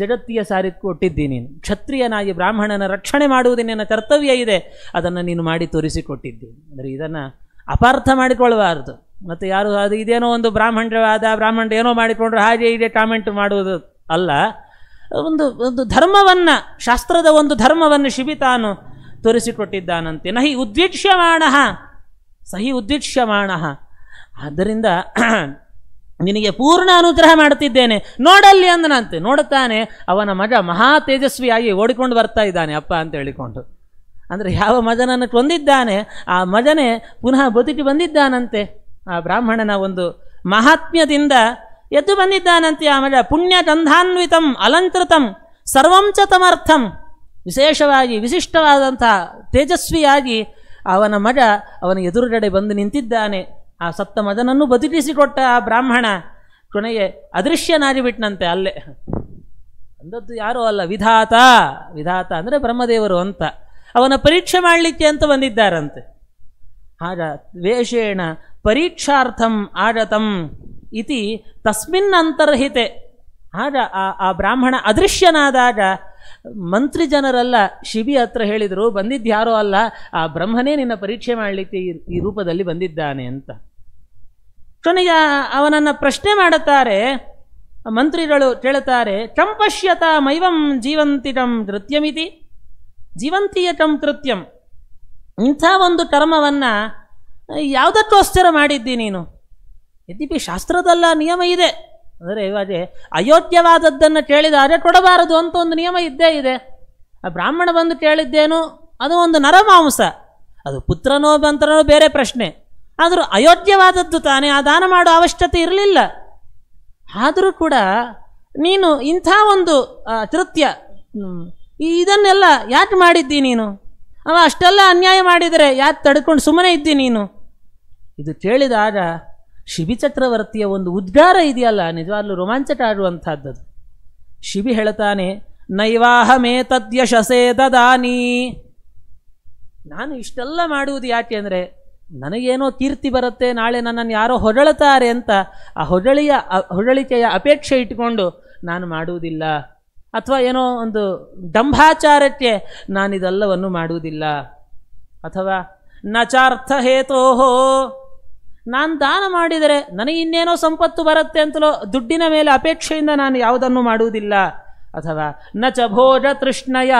ಜಗತ್ತಿಯ ಸಾರಿ ಕೊಟ್ಟಿದ್ದಿ ನೀನು ಕ್ಷತ್ರಿಯನಾಗಿ ಬ್ರಾಹ್ಮಣನ ರಕ್ಷಣೆ ಮಾಡುವುದು ನಿನ್ನ ಕರ್ತವ್ಯ ಇದೆ ಅದನ್ನು ನೀನು ಮಾಡಿ ತೋರಿಸಿಕೊಟ್ಟಿದ್ದಿ ಅಂದರೆ ಇದನ್ನು ಅಪಾರ್ಥ ಮಾಡಿಕೊಳ್ಳಬಾರದು ಮತ್ತು ಯಾರು ಅದು ಇದೇನೋ ಒಂದು ಬ್ರಾಹ್ಮಣ್ಯವಾದ ಬ್ರಾಹ್ಮಣ ಏನೋ ಮಾಡಿಕೊಂಡ್ರು ಹಾಗೆ ಇದೆ ಕಾಮೆಂಟ್ ಮಾಡುವುದು ಅಲ್ಲ ಒಂದು ಒಂದು ಧರ್ಮವನ್ನು ಶಾಸ್ತ್ರದ ಒಂದು ಧರ್ಮವನ್ನು ಶಿಬಿತಾನು ತೋರಿಸಿಕೊಟ್ಟಿದ್ದಾನಂತೆ ನಹಿ ಉದ್ವೀಕ್ಷ್ಯಮಾಣ ಸಹಿ ಉದ್ವೀಕ್ಷ್ಯಮಾಣ ಆದ್ದರಿಂದ [clears throat] ನಿನಗೆ ಪೂರ್ಣ ಅನುಗ್ರಹ ಮಾಡುತ್ತಿದ್ದೇನೆ ನೋಡಲ್ಲಿ ಅಂದನಂತೆ ನೋಡುತ್ತಾನೆ ಅವನ ಮಜ ಮಹಾ ತೇಜಸ್ವಿಯಾಗಿ ಓಡಿಕೊಂಡು ಬರ್ತಾ ಇದ್ದಾನೆ ಅಪ್ಪ ಅಂತ ಹೇಳಿಕೊಂಡು ಅಂದರೆ ಯಾವ ಮಜನನ್ನು ಕೊಂದಿದ್ದಾನೆ ಆ ಮಜನೆ ಪುನಃ ಬದುಕಿ ಬಂದಿದ್ದಾನಂತೆ ಆ ಬ್ರಾಹ್ಮಣನ ಒಂದು ಮಹಾತ್ಮ್ಯದಿಂದ ಎದ್ದು ಬಂದಿದ್ದಾನಂತೆ ಆಮೇಲೆ ಗಂಧಾನ್ವಿತಂ ಅಲಂಕೃತಂ ಸರ್ವಂಚ ತಮರ್ಥಂ ವಿಶೇಷವಾಗಿ ವಿಶಿಷ್ಟವಾದಂಥ ತೇಜಸ್ವಿಯಾಗಿ ಅವನ ಮಗ ಅವನ ಎದುರುಗಡೆ ಬಂದು ನಿಂತಿದ್ದಾನೆ ಆ ಸತ್ತ ಮಗನನ್ನು ಬದುಕಿಸಿಕೊಟ್ಟ ಆ ಬ್ರಾಹ್ಮಣ ಕೊನೆಗೆ ಅದೃಶ್ಯನಾಗಿಬಿಟ್ನಂತೆ ಅಲ್ಲೇ ಅಂದದ್ದು ಯಾರೂ ಅಲ್ಲ ವಿಧಾತ ವಿಧಾತ ಅಂದರೆ ಬ್ರಹ್ಮದೇವರು ಅಂತ ಅವನ ಪರೀಕ್ಷೆ ಮಾಡಲಿಕ್ಕೆ ಅಂತ ಬಂದಿದ್ದಾರಂತೆ ಆಗ ವೇಷೇಣ ಪರೀಕ್ಷಾರ್ಥಂ ಆಡತಂ ಇತಿ ತಸ್ಮಿನ್ ಅಂತರ್ಹಿತೆ ಆಗ ಆ ಆ ಬ್ರಾಹ್ಮಣ ಅದೃಶ್ಯನಾದಾಗ ಮಂತ್ರಿ ಜನರೆಲ್ಲ ಶಿಬಿ ಹತ್ರ ಹೇಳಿದರು ಬಂದಿದ್ದ್ಯಾರೋ ಅಲ್ಲ ಆ ಬ್ರಹ್ಮನೇ ನಿನ್ನ ಪರೀಕ್ಷೆ ಮಾಡಲಿಕ್ಕೆ ಈ ರೂಪದಲ್ಲಿ ಬಂದಿದ್ದಾನೆ ಅಂತ ಕೊನೆಗೆ ಅವನನ್ನು ಪ್ರಶ್ನೆ ಮಾಡುತ್ತಾರೆ ಮಂತ್ರಿಗಳು ಕೇಳುತ್ತಾರೆ ಚಂಪಶ್ಯತ ಮೈವಂ ಜೀವಂತಿತಂ ನೃತ್ಯಮಿತಿ ಜೀವಂತಿಯಟಂ ಕೃತ್ಯಂ ಇಂಥ ಒಂದು ಕರ್ಮವನ್ನು ಯಾವುದಕ್ಕೋಸ್ಕರ ಮಾಡಿದ್ದಿ ನೀನು ಯದ್ಯಪಿ ಶಾಸ್ತ್ರದಲ್ಲ ನಿಯಮ ಇದೆ ಅಂದರೆ ಇವಾಗ ಅಯೋಗ್ಯವಾದದ್ದನ್ನು ಕೇಳಿದರೆ ಕೊಡಬಾರದು ಅಂತ ಒಂದು ನಿಯಮ ಇದ್ದೇ ಇದೆ ಆ ಬ್ರಾಹ್ಮಣ ಬಂದು ಕೇಳಿದ್ದೇನು ಅದು ಒಂದು ನರಮಾಂಸ ಅದು ಪುತ್ರನೋ ಮಂತ್ರನೋ ಬೇರೆ ಪ್ರಶ್ನೆ ಆದರೂ ಅಯೋಗ್ಯವಾದದ್ದು ತಾನೇ ಆ ದಾನ ಮಾಡೋ ಅವಶ್ಯಕತೆ ಇರಲಿಲ್ಲ ಆದರೂ ಕೂಡ ನೀನು ಇಂಥ ಒಂದು ತೃತ್ಯ ಇದನ್ನೆಲ್ಲ ಯಾಕೆ ಮಾಡಿದ್ದಿ ನೀನು ಅವ ಅಷ್ಟೆಲ್ಲ ಅನ್ಯಾಯ ಮಾಡಿದರೆ ಯಾಕೆ ತಡ್ಕೊಂಡು ಸುಮ್ಮನೆ ಇದ್ದಿ ನೀನು ಇದು ಕೇಳಿದಾಗ ಶಿಬಿ ಚಕ್ರವರ್ತಿಯ ಒಂದು ಉದ್ಗಾರ ಇದೆಯಲ್ಲ ನಿಜವಾಗ್ಲೂ ರೋಮಾಂಚಟ ಆಡುವಂಥದ್ದದು ಶಿಬಿ ಹೇಳ್ತಾನೆ ನೈವಾಹಮೇ ತದ್ಯಶಸೇ ದದಾನಿ ನಾನು ಇಷ್ಟೆಲ್ಲ ಮಾಡುವುದು ಯಾಕೆ ಅಂದರೆ ನನಗೇನೋ ಕೀರ್ತಿ ಬರುತ್ತೆ ನಾಳೆ ನನ್ನನ್ನು ಯಾರೋ ಹೊಗಳತಾರೆ ಅಂತ ಆ ಹೊರಳಿಯ ಹೊರಳಿಕೆಯ ಅಪೇಕ್ಷೆ ಇಟ್ಟುಕೊಂಡು ನಾನು ಮಾಡುವುದಿಲ್ಲ ಅಥವಾ ಏನೋ ಒಂದು ದಂಭಾಚಾರಕ್ಕೆ ನಾನಿದೆಲ್ಲವನ್ನು ಮಾಡುವುದಿಲ್ಲ ಅಥವಾ ನಚಾರ್ಥ ಹೇತೋಹೋ ನಾನು ದಾನ ಮಾಡಿದರೆ ನನಗಿನ್ನೇನೋ ಸಂಪತ್ತು ಬರುತ್ತೆ ಅಂತಲೋ ದುಡ್ಡಿನ ಮೇಲೆ ಅಪೇಕ್ಷೆಯಿಂದ ನಾನು ಯಾವುದನ್ನು ಮಾಡುವುದಿಲ್ಲ ಅಥವಾ ನ ಚ ಭೋಜ ತೃಷ್ಣಯ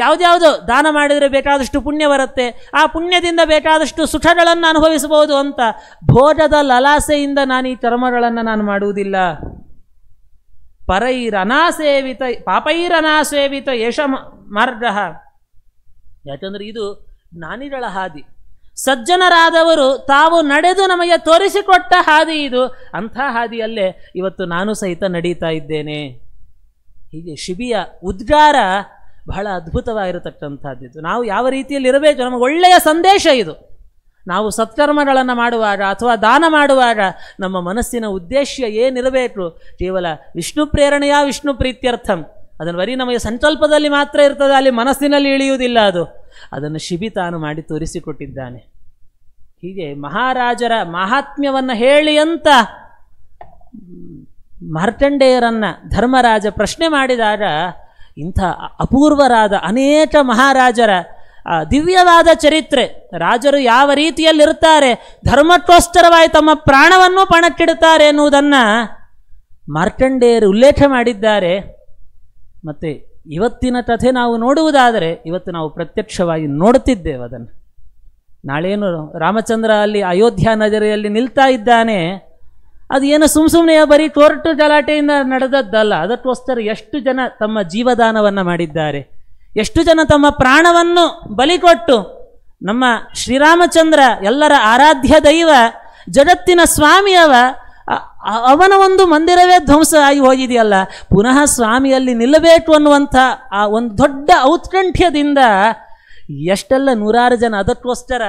ಯಾವುದ್ಯಾವುದು ದಾನ ಮಾಡಿದರೆ ಬೇಕಾದಷ್ಟು ಪುಣ್ಯ ಬರುತ್ತೆ ಆ ಪುಣ್ಯದಿಂದ ಬೇಕಾದಷ್ಟು ಸುಖಗಳನ್ನು ಅನುಭವಿಸಬಹುದು ಅಂತ ಭೋಜದ ಲಲಾಸೆಯಿಂದ ನಾನು ಈ ಕರ್ಮಗಳನ್ನು ನಾನು ಮಾಡುವುದಿಲ್ಲ ಪರೈರನಾಸೇವಿತ ಪಾಪೈರನಾಸೇವಿತ ಯಶ ಮಾರ್ಗ ಯಾಕಂದ್ರೆ ಇದು ಜ್ಞಾನಿಗಳ ಹಾದಿ ಸಜ್ಜನರಾದವರು ತಾವು ನಡೆದು ನಮಗೆ ತೋರಿಸಿಕೊಟ್ಟ ಹಾದಿ ಇದು ಅಂಥ ಹಾದಿಯಲ್ಲೇ ಇವತ್ತು ನಾನು ಸಹಿತ ನಡೀತಾ ಇದ್ದೇನೆ ಹೀಗೆ ಶಿಬಿಯ ಉದ್ಗಾರ ಬಹಳ ಅದ್ಭುತವಾಗಿರತಕ್ಕಂಥದ್ದಿದ್ದು ನಾವು ಯಾವ ರೀತಿಯಲ್ಲಿ ಇರಬೇಕು ನಮಗೆ ಒಳ್ಳೆಯ ಸಂದೇಶ ಇದು ನಾವು ಸತ್ಕರ್ಮಗಳನ್ನು ಮಾಡುವಾಗ ಅಥವಾ ದಾನ ಮಾಡುವಾಗ ನಮ್ಮ ಮನಸ್ಸಿನ ಉದ್ದೇಶ ಏನಿರಬೇಕು ಕೇವಲ ವಿಷ್ಣು ಪ್ರೇರಣೆಯ ವಿಷ್ಣು ಪ್ರೀತ್ಯರ್ಥಂ ಅದನ್ನು ಬರೀ ನಮಗೆ ಸಂಕಲ್ಪದಲ್ಲಿ ಮಾತ್ರ ಇರ್ತದೆ ಅಲ್ಲಿ ಮನಸ್ಸಿನಲ್ಲಿ ಇಳಿಯುವುದಿಲ್ಲ ಅದು ಅದನ್ನು ಶಿಬಿ ತಾನು ಮಾಡಿ ತೋರಿಸಿಕೊಟ್ಟಿದ್ದಾನೆ ಹೀಗೆ ಮಹಾರಾಜರ ಮಹಾತ್ಮ್ಯವನ್ನು ಹೇಳಿ ಅಂತ ಮಾರ್ಕಂಡೇಯರನ್ನು ಧರ್ಮರಾಜ ಪ್ರಶ್ನೆ ಮಾಡಿದಾಗ ಇಂಥ ಅಪೂರ್ವರಾದ ಅನೇಕ ಮಹಾರಾಜರ ದಿವ್ಯವಾದ ಚರಿತ್ರೆ ರಾಜರು ಯಾವ ರೀತಿಯಲ್ಲಿರುತ್ತಾರೆ ಧರ್ಮಕ್ಕೋಸ್ಕರವಾಗಿ ತಮ್ಮ ಪ್ರಾಣವನ್ನು ಪಣಕ್ಕಿಡುತ್ತಾರೆ ಎನ್ನುವುದನ್ನು ಮಾರ್ಕಂಡೇಯರು ಉಲ್ಲೇಖ ಮಾಡಿದ್ದಾರೆ ಮತ್ತು ಇವತ್ತಿನ ಕಥೆ ನಾವು ನೋಡುವುದಾದರೆ ಇವತ್ತು ನಾವು ಪ್ರತ್ಯಕ್ಷವಾಗಿ ನೋಡುತ್ತಿದ್ದೇವೆ ಅದನ್ನು ನಾಳೇನು ರಾಮಚಂದ್ರ ಅಲ್ಲಿ ಅಯೋಧ್ಯ ನಜರೆಯಲ್ಲಿ ನಿಲ್ತಾ ಇದ್ದಾನೆ ಅದು ಏನು ಸುಮ್ ಸುಮ್ಮನೆ ಬರೀ ಕೋರ್ಟು ಗಲಾಟೆಯಿಂದ ನಡೆದದ್ದಲ್ಲ ಅದಕ್ಕೋಸ್ಕರ ಎಷ್ಟು ಜನ ತಮ್ಮ ಜೀವದಾನವನ್ನು ಮಾಡಿದ್ದಾರೆ ಎಷ್ಟು ಜನ ತಮ್ಮ ಪ್ರಾಣವನ್ನು ಬಲಿಕೊಟ್ಟು ನಮ್ಮ ಶ್ರೀರಾಮಚಂದ್ರ ಎಲ್ಲರ ಆರಾಧ್ಯ ದೈವ ಜಗತ್ತಿನ ಸ್ವಾಮಿಯವ ಅವನ ಒಂದು ಮಂದಿರವೇ ಧ್ವಂಸ ಆಗಿ ಹೋಗಿದೆಯಲ್ಲ ಪುನಃ ಸ್ವಾಮಿಯಲ್ಲಿ ನಿಲ್ಲಬೇಕು ಅನ್ನುವಂಥ ಆ ಒಂದು ದೊಡ್ಡ ಔತ್ಕಂಠ್ಯದಿಂದ ಎಷ್ಟೆಲ್ಲ ನೂರಾರು ಜನ ಅದಕ್ಕೋಸ್ಕರ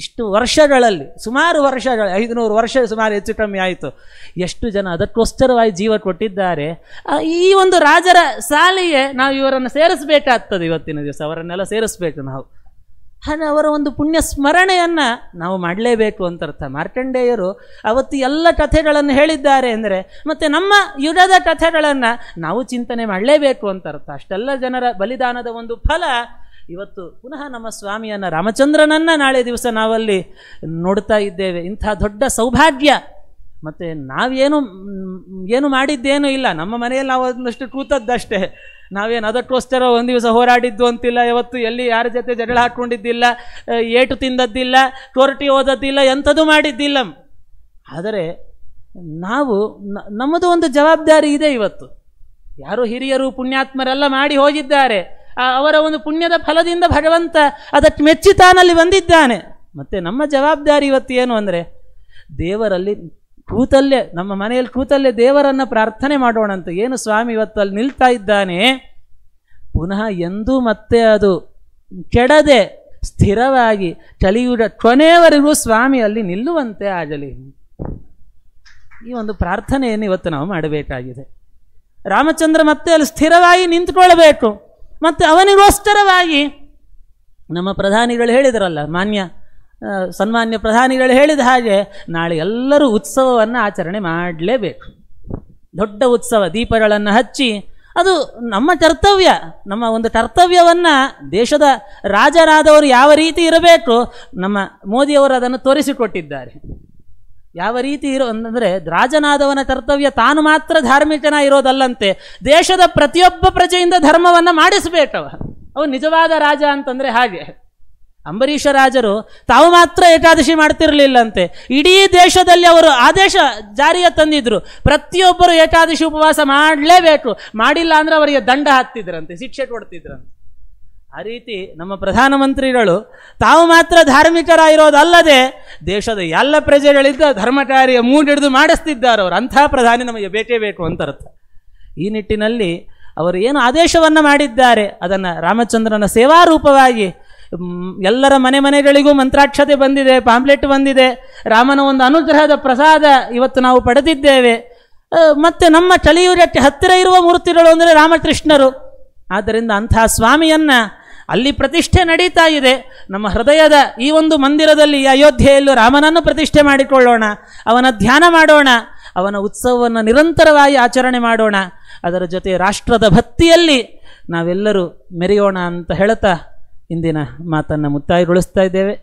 ಇಷ್ಟು ವರ್ಷಗಳಲ್ಲಿ ಸುಮಾರು ವರ್ಷಗಳು ಐದುನೂರು ವರ್ಷ ಸುಮಾರು ಹೆಚ್ಚು ಕಮ್ಮಿ ಆಯಿತು ಎಷ್ಟು ಜನ ಅದಕ್ಕೋಸ್ಕರವಾಗಿ ಜೀವ ಕೊಟ್ಟಿದ್ದಾರೆ ಈ ಒಂದು ರಾಜರ ಸಾಲಿಗೆ ನಾವು ಇವರನ್ನು ಸೇರಿಸಬೇಕಾಗ್ತದೆ ಇವತ್ತಿನ ದಿವಸ ಅವರನ್ನೆಲ್ಲ ಸೇರಿಸಬೇಕು ನಾವು ಹಾಗೆ ಅವರ ಒಂದು ಪುಣ್ಯ ಸ್ಮರಣೆಯನ್ನು ನಾವು ಮಾಡಲೇಬೇಕು ಅಂತ ಅರ್ಥ ಮಾರ್ಕಂಡೇಯರು ಅವತ್ತು ಎಲ್ಲ ಕಥೆಗಳನ್ನು ಹೇಳಿದ್ದಾರೆ ಅಂದರೆ ಮತ್ತು ನಮ್ಮ ಯುಗದ ಕಥೆಗಳನ್ನು ನಾವು ಚಿಂತನೆ ಮಾಡಲೇಬೇಕು ಅಂತ ಅರ್ಥ ಅಷ್ಟೆಲ್ಲ ಜನರ ಬಲಿದಾನದ ಒಂದು ಫಲ ಇವತ್ತು ಪುನಃ ನಮ್ಮ ಸ್ವಾಮಿಯನ್ನು ರಾಮಚಂದ್ರನನ್ನು ನಾಳೆ ದಿವಸ ನಾವಲ್ಲಿ ನೋಡ್ತಾ ಇದ್ದೇವೆ ಇಂಥ ದೊಡ್ಡ ಸೌಭಾಗ್ಯ ಮತ್ತು ನಾವೇನು ಏನು ಮಾಡಿದ್ದೇನೂ ಇಲ್ಲ ನಮ್ಮ ಮನೆಯಲ್ಲಿ ನಾವು ಒಂದಷ್ಟು ಕೂತದ್ದಷ್ಟೇ ನಾವೇನು ಅದಕ್ಕೋಸ್ಕರ ಒಂದು ದಿವಸ ಹೋರಾಡಿದ್ದು ಅಂತಿಲ್ಲ ಯಾವತ್ತು ಎಲ್ಲಿ ಯಾರ ಜೊತೆ ಜಗಳ ಹಾಕ್ಕೊಂಡಿದ್ದಿಲ್ಲ ಏಟು ತಿಂದದ್ದಿಲ್ಲ ಕೋರ್ಟಿ ಓದದ್ದಿಲ್ಲ ಎಂಥದ್ದು ಮಾಡಿದ್ದಿಲ್ಲ ಆದರೆ ನಾವು ನಮ್ಮದು ಒಂದು ಜವಾಬ್ದಾರಿ ಇದೆ ಇವತ್ತು ಯಾರು ಹಿರಿಯರು ಪುಣ್ಯಾತ್ಮರೆಲ್ಲ ಮಾಡಿ ಹೋಗಿದ್ದಾರೆ ಅವರ ಒಂದು ಪುಣ್ಯದ ಫಲದಿಂದ ಭಗವಂತ ಅದಕ್ಕೆ ಮೆಚ್ಚಿತಾನಲ್ಲಿ ತಾನಲ್ಲಿ ಬಂದಿದ್ದಾನೆ ಮತ್ತು ನಮ್ಮ ಜವಾಬ್ದಾರಿ ಇವತ್ತು ಏನು ಅಂದರೆ ದೇವರಲ್ಲಿ ಕೂತಲ್ಲೇ ನಮ್ಮ ಮನೆಯಲ್ಲಿ ಕೂತಲ್ಲೇ ದೇವರನ್ನು ಪ್ರಾರ್ಥನೆ ಮಾಡೋಣ ಅಂತ ಏನು ಸ್ವಾಮಿ ಇವತ್ತು ಅಲ್ಲಿ ನಿಲ್ತಾ ಇದ್ದಾನೆ ಪುನಃ ಎಂದೂ ಮತ್ತೆ ಅದು ಕೆಡದೆ ಸ್ಥಿರವಾಗಿ ಚಳಿಯುಡ ಕೊನೆಯವರೆಗೂ ಸ್ವಾಮಿ ಅಲ್ಲಿ ನಿಲ್ಲುವಂತೆ ಆಗಲಿ ಈ ಒಂದು ಪ್ರಾರ್ಥನೆಯನ್ನು ಇವತ್ತು ನಾವು ಮಾಡಬೇಕಾಗಿದೆ ರಾಮಚಂದ್ರ ಮತ್ತೆ ಅಲ್ಲಿ ಸ್ಥಿರವಾಗಿ ನಿಂತ್ಕೊಳ್ಬೇಕು ಮತ್ತು ಅವನಿಗೋಸ್ಕರವಾಗಿ ನಮ್ಮ ಪ್ರಧಾನಿಗಳು ಹೇಳಿದರಲ್ಲ ಮಾನ್ಯ ಸನ್ಮಾನ್ಯ ಪ್ರಧಾನಿಗಳು ಹೇಳಿದ ಹಾಗೆ ನಾಳೆ ಎಲ್ಲರೂ ಉತ್ಸವವನ್ನು ಆಚರಣೆ ಮಾಡಲೇಬೇಕು ದೊಡ್ಡ ಉತ್ಸವ ದೀಪಗಳನ್ನು ಹಚ್ಚಿ ಅದು ನಮ್ಮ ಕರ್ತವ್ಯ ನಮ್ಮ ಒಂದು ಕರ್ತವ್ಯವನ್ನು ದೇಶದ ರಾಜರಾದವರು ಯಾವ ರೀತಿ ಇರಬೇಕು ನಮ್ಮ ಮೋದಿಯವರು ಅದನ್ನು ತೋರಿಸಿಕೊಟ್ಟಿದ್ದಾರೆ ಯಾವ ರೀತಿ ಇರೋ ಅಂದರೆ ರಾಜನಾದವನ ಕರ್ತವ್ಯ ತಾನು ಮಾತ್ರ ಧಾರ್ಮಿಕನ ಇರೋದಲ್ಲಂತೆ ದೇಶದ ಪ್ರತಿಯೊಬ್ಬ ಪ್ರಜೆಯಿಂದ ಧರ್ಮವನ್ನು ಮಾಡಿಸಬೇಕವ ಅವನು ನಿಜವಾದ ರಾಜ ಅಂತಂದರೆ ಹಾಗೆ ಅಂಬರೀಷ ರಾಜರು ತಾವು ಮಾತ್ರ ಏಕಾದಶಿ ಮಾಡ್ತಿರಲಿಲ್ಲಂತೆ ಇಡೀ ದೇಶದಲ್ಲಿ ಅವರು ಆದೇಶ ಜಾರಿಗೆ ತಂದಿದ್ರು ಪ್ರತಿಯೊಬ್ಬರು ಏಕಾದಶಿ ಉಪವಾಸ ಮಾಡಲೇಬೇಕು ಮಾಡಿಲ್ಲ ಅಂದ್ರೆ ಅವರಿಗೆ ದಂಡ ಹಾಕ್ತಿದ್ರಂತೆ ಶಿಕ್ಷೆ ಕೊಡ್ತಿದ್ರಂತೆ ಆ ರೀತಿ ನಮ್ಮ ಪ್ರಧಾನಮಂತ್ರಿಗಳು ತಾವು ಮಾತ್ರ ಧಾರ್ಮಿಕರಾಗಿರೋದಲ್ಲದೆ ದೇಶದ ಎಲ್ಲ ಪ್ರಜೆಗಳಿದ್ದ ಧರ್ಮಕಾರಿಯ ಮೂಡಿಡಿದು ಮಾಡಿಸ್ತಿದ್ದಾರೆ ಅವರು ಅಂಥ ಪ್ರಧಾನಿ ನಮಗೆ ಬೇಕೇ ಬೇಕು ಅಂತ ಅರ್ಥ ಈ ನಿಟ್ಟಿನಲ್ಲಿ ಅವರು ಏನು ಆದೇಶವನ್ನು ಮಾಡಿದ್ದಾರೆ ಅದನ್ನು ರಾಮಚಂದ್ರನ ಸೇವಾರೂಪವಾಗಿ ಎಲ್ಲರ ಮನೆ ಮನೆಗಳಿಗೂ ಮಂತ್ರಾಕ್ಷತೆ ಬಂದಿದೆ ಪಾಂಪ್ಲೆಟ್ ಬಂದಿದೆ ರಾಮನ ಒಂದು ಅನುಗ್ರಹದ ಪ್ರಸಾದ ಇವತ್ತು ನಾವು ಪಡೆದಿದ್ದೇವೆ ಮತ್ತು ನಮ್ಮ ಚಳಿಯೂರಕ್ಕೆ ಹತ್ತಿರ ಇರುವ ಮೂರ್ತಿಗಳು ಅಂದರೆ ರಾಮಕೃಷ್ಣರು ಆದ್ದರಿಂದ ಅಂಥ ಸ್ವಾಮಿಯನ್ನು ಅಲ್ಲಿ ಪ್ರತಿಷ್ಠೆ ನಡೀತಾ ಇದೆ ನಮ್ಮ ಹೃದಯದ ಈ ಒಂದು ಮಂದಿರದಲ್ಲಿ ಅಯೋಧ್ಯೆಯಲ್ಲೂ ರಾಮನನ್ನು ಪ್ರತಿಷ್ಠೆ ಮಾಡಿಕೊಳ್ಳೋಣ ಅವನ ಧ್ಯಾನ ಮಾಡೋಣ ಅವನ ಉತ್ಸವವನ್ನು ನಿರಂತರವಾಗಿ ಆಚರಣೆ ಮಾಡೋಣ ಅದರ ಜೊತೆ ರಾಷ್ಟ್ರದ ಭಕ್ತಿಯಲ್ಲಿ ನಾವೆಲ್ಲರೂ ಮೆರೆಯೋಣ ಅಂತ ಹೇಳ್ತಾ ಇಂದಿನ ಮಾತನ್ನು ಮುತ್ತಾಯಿಗೊಳಿಸ್ತಾ ಇದ್ದೇವೆ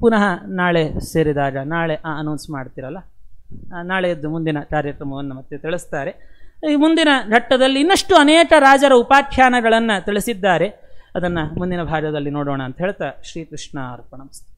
ಪುನಃ ನಾಳೆ ಸೇರಿದಾಗ ನಾಳೆ ಅನೌನ್ಸ್ ಮಾಡ್ತಿರಲ್ಲ ನಾಳೆಯದ್ದು ಮುಂದಿನ ಕಾರ್ಯಕ್ರಮವನ್ನು ಮತ್ತೆ ತಿಳಿಸ್ತಾರೆ ಈ ಮುಂದಿನ ಘಟ್ಟದಲ್ಲಿ ಇನ್ನಷ್ಟು ಅನೇಕ ರಾಜರ ಉಪಾಖ್ಯಾನಗಳನ್ನು ತಿಳಿಸಿದ್ದಾರೆ ಅದನ್ನು ಮುಂದಿನ ಭಾಗದಲ್ಲಿ ನೋಡೋಣ ಅಂತ ಹೇಳ್ತಾ ಶ್ರೀಕೃಷ್ಣ ಅರ್ಪಣ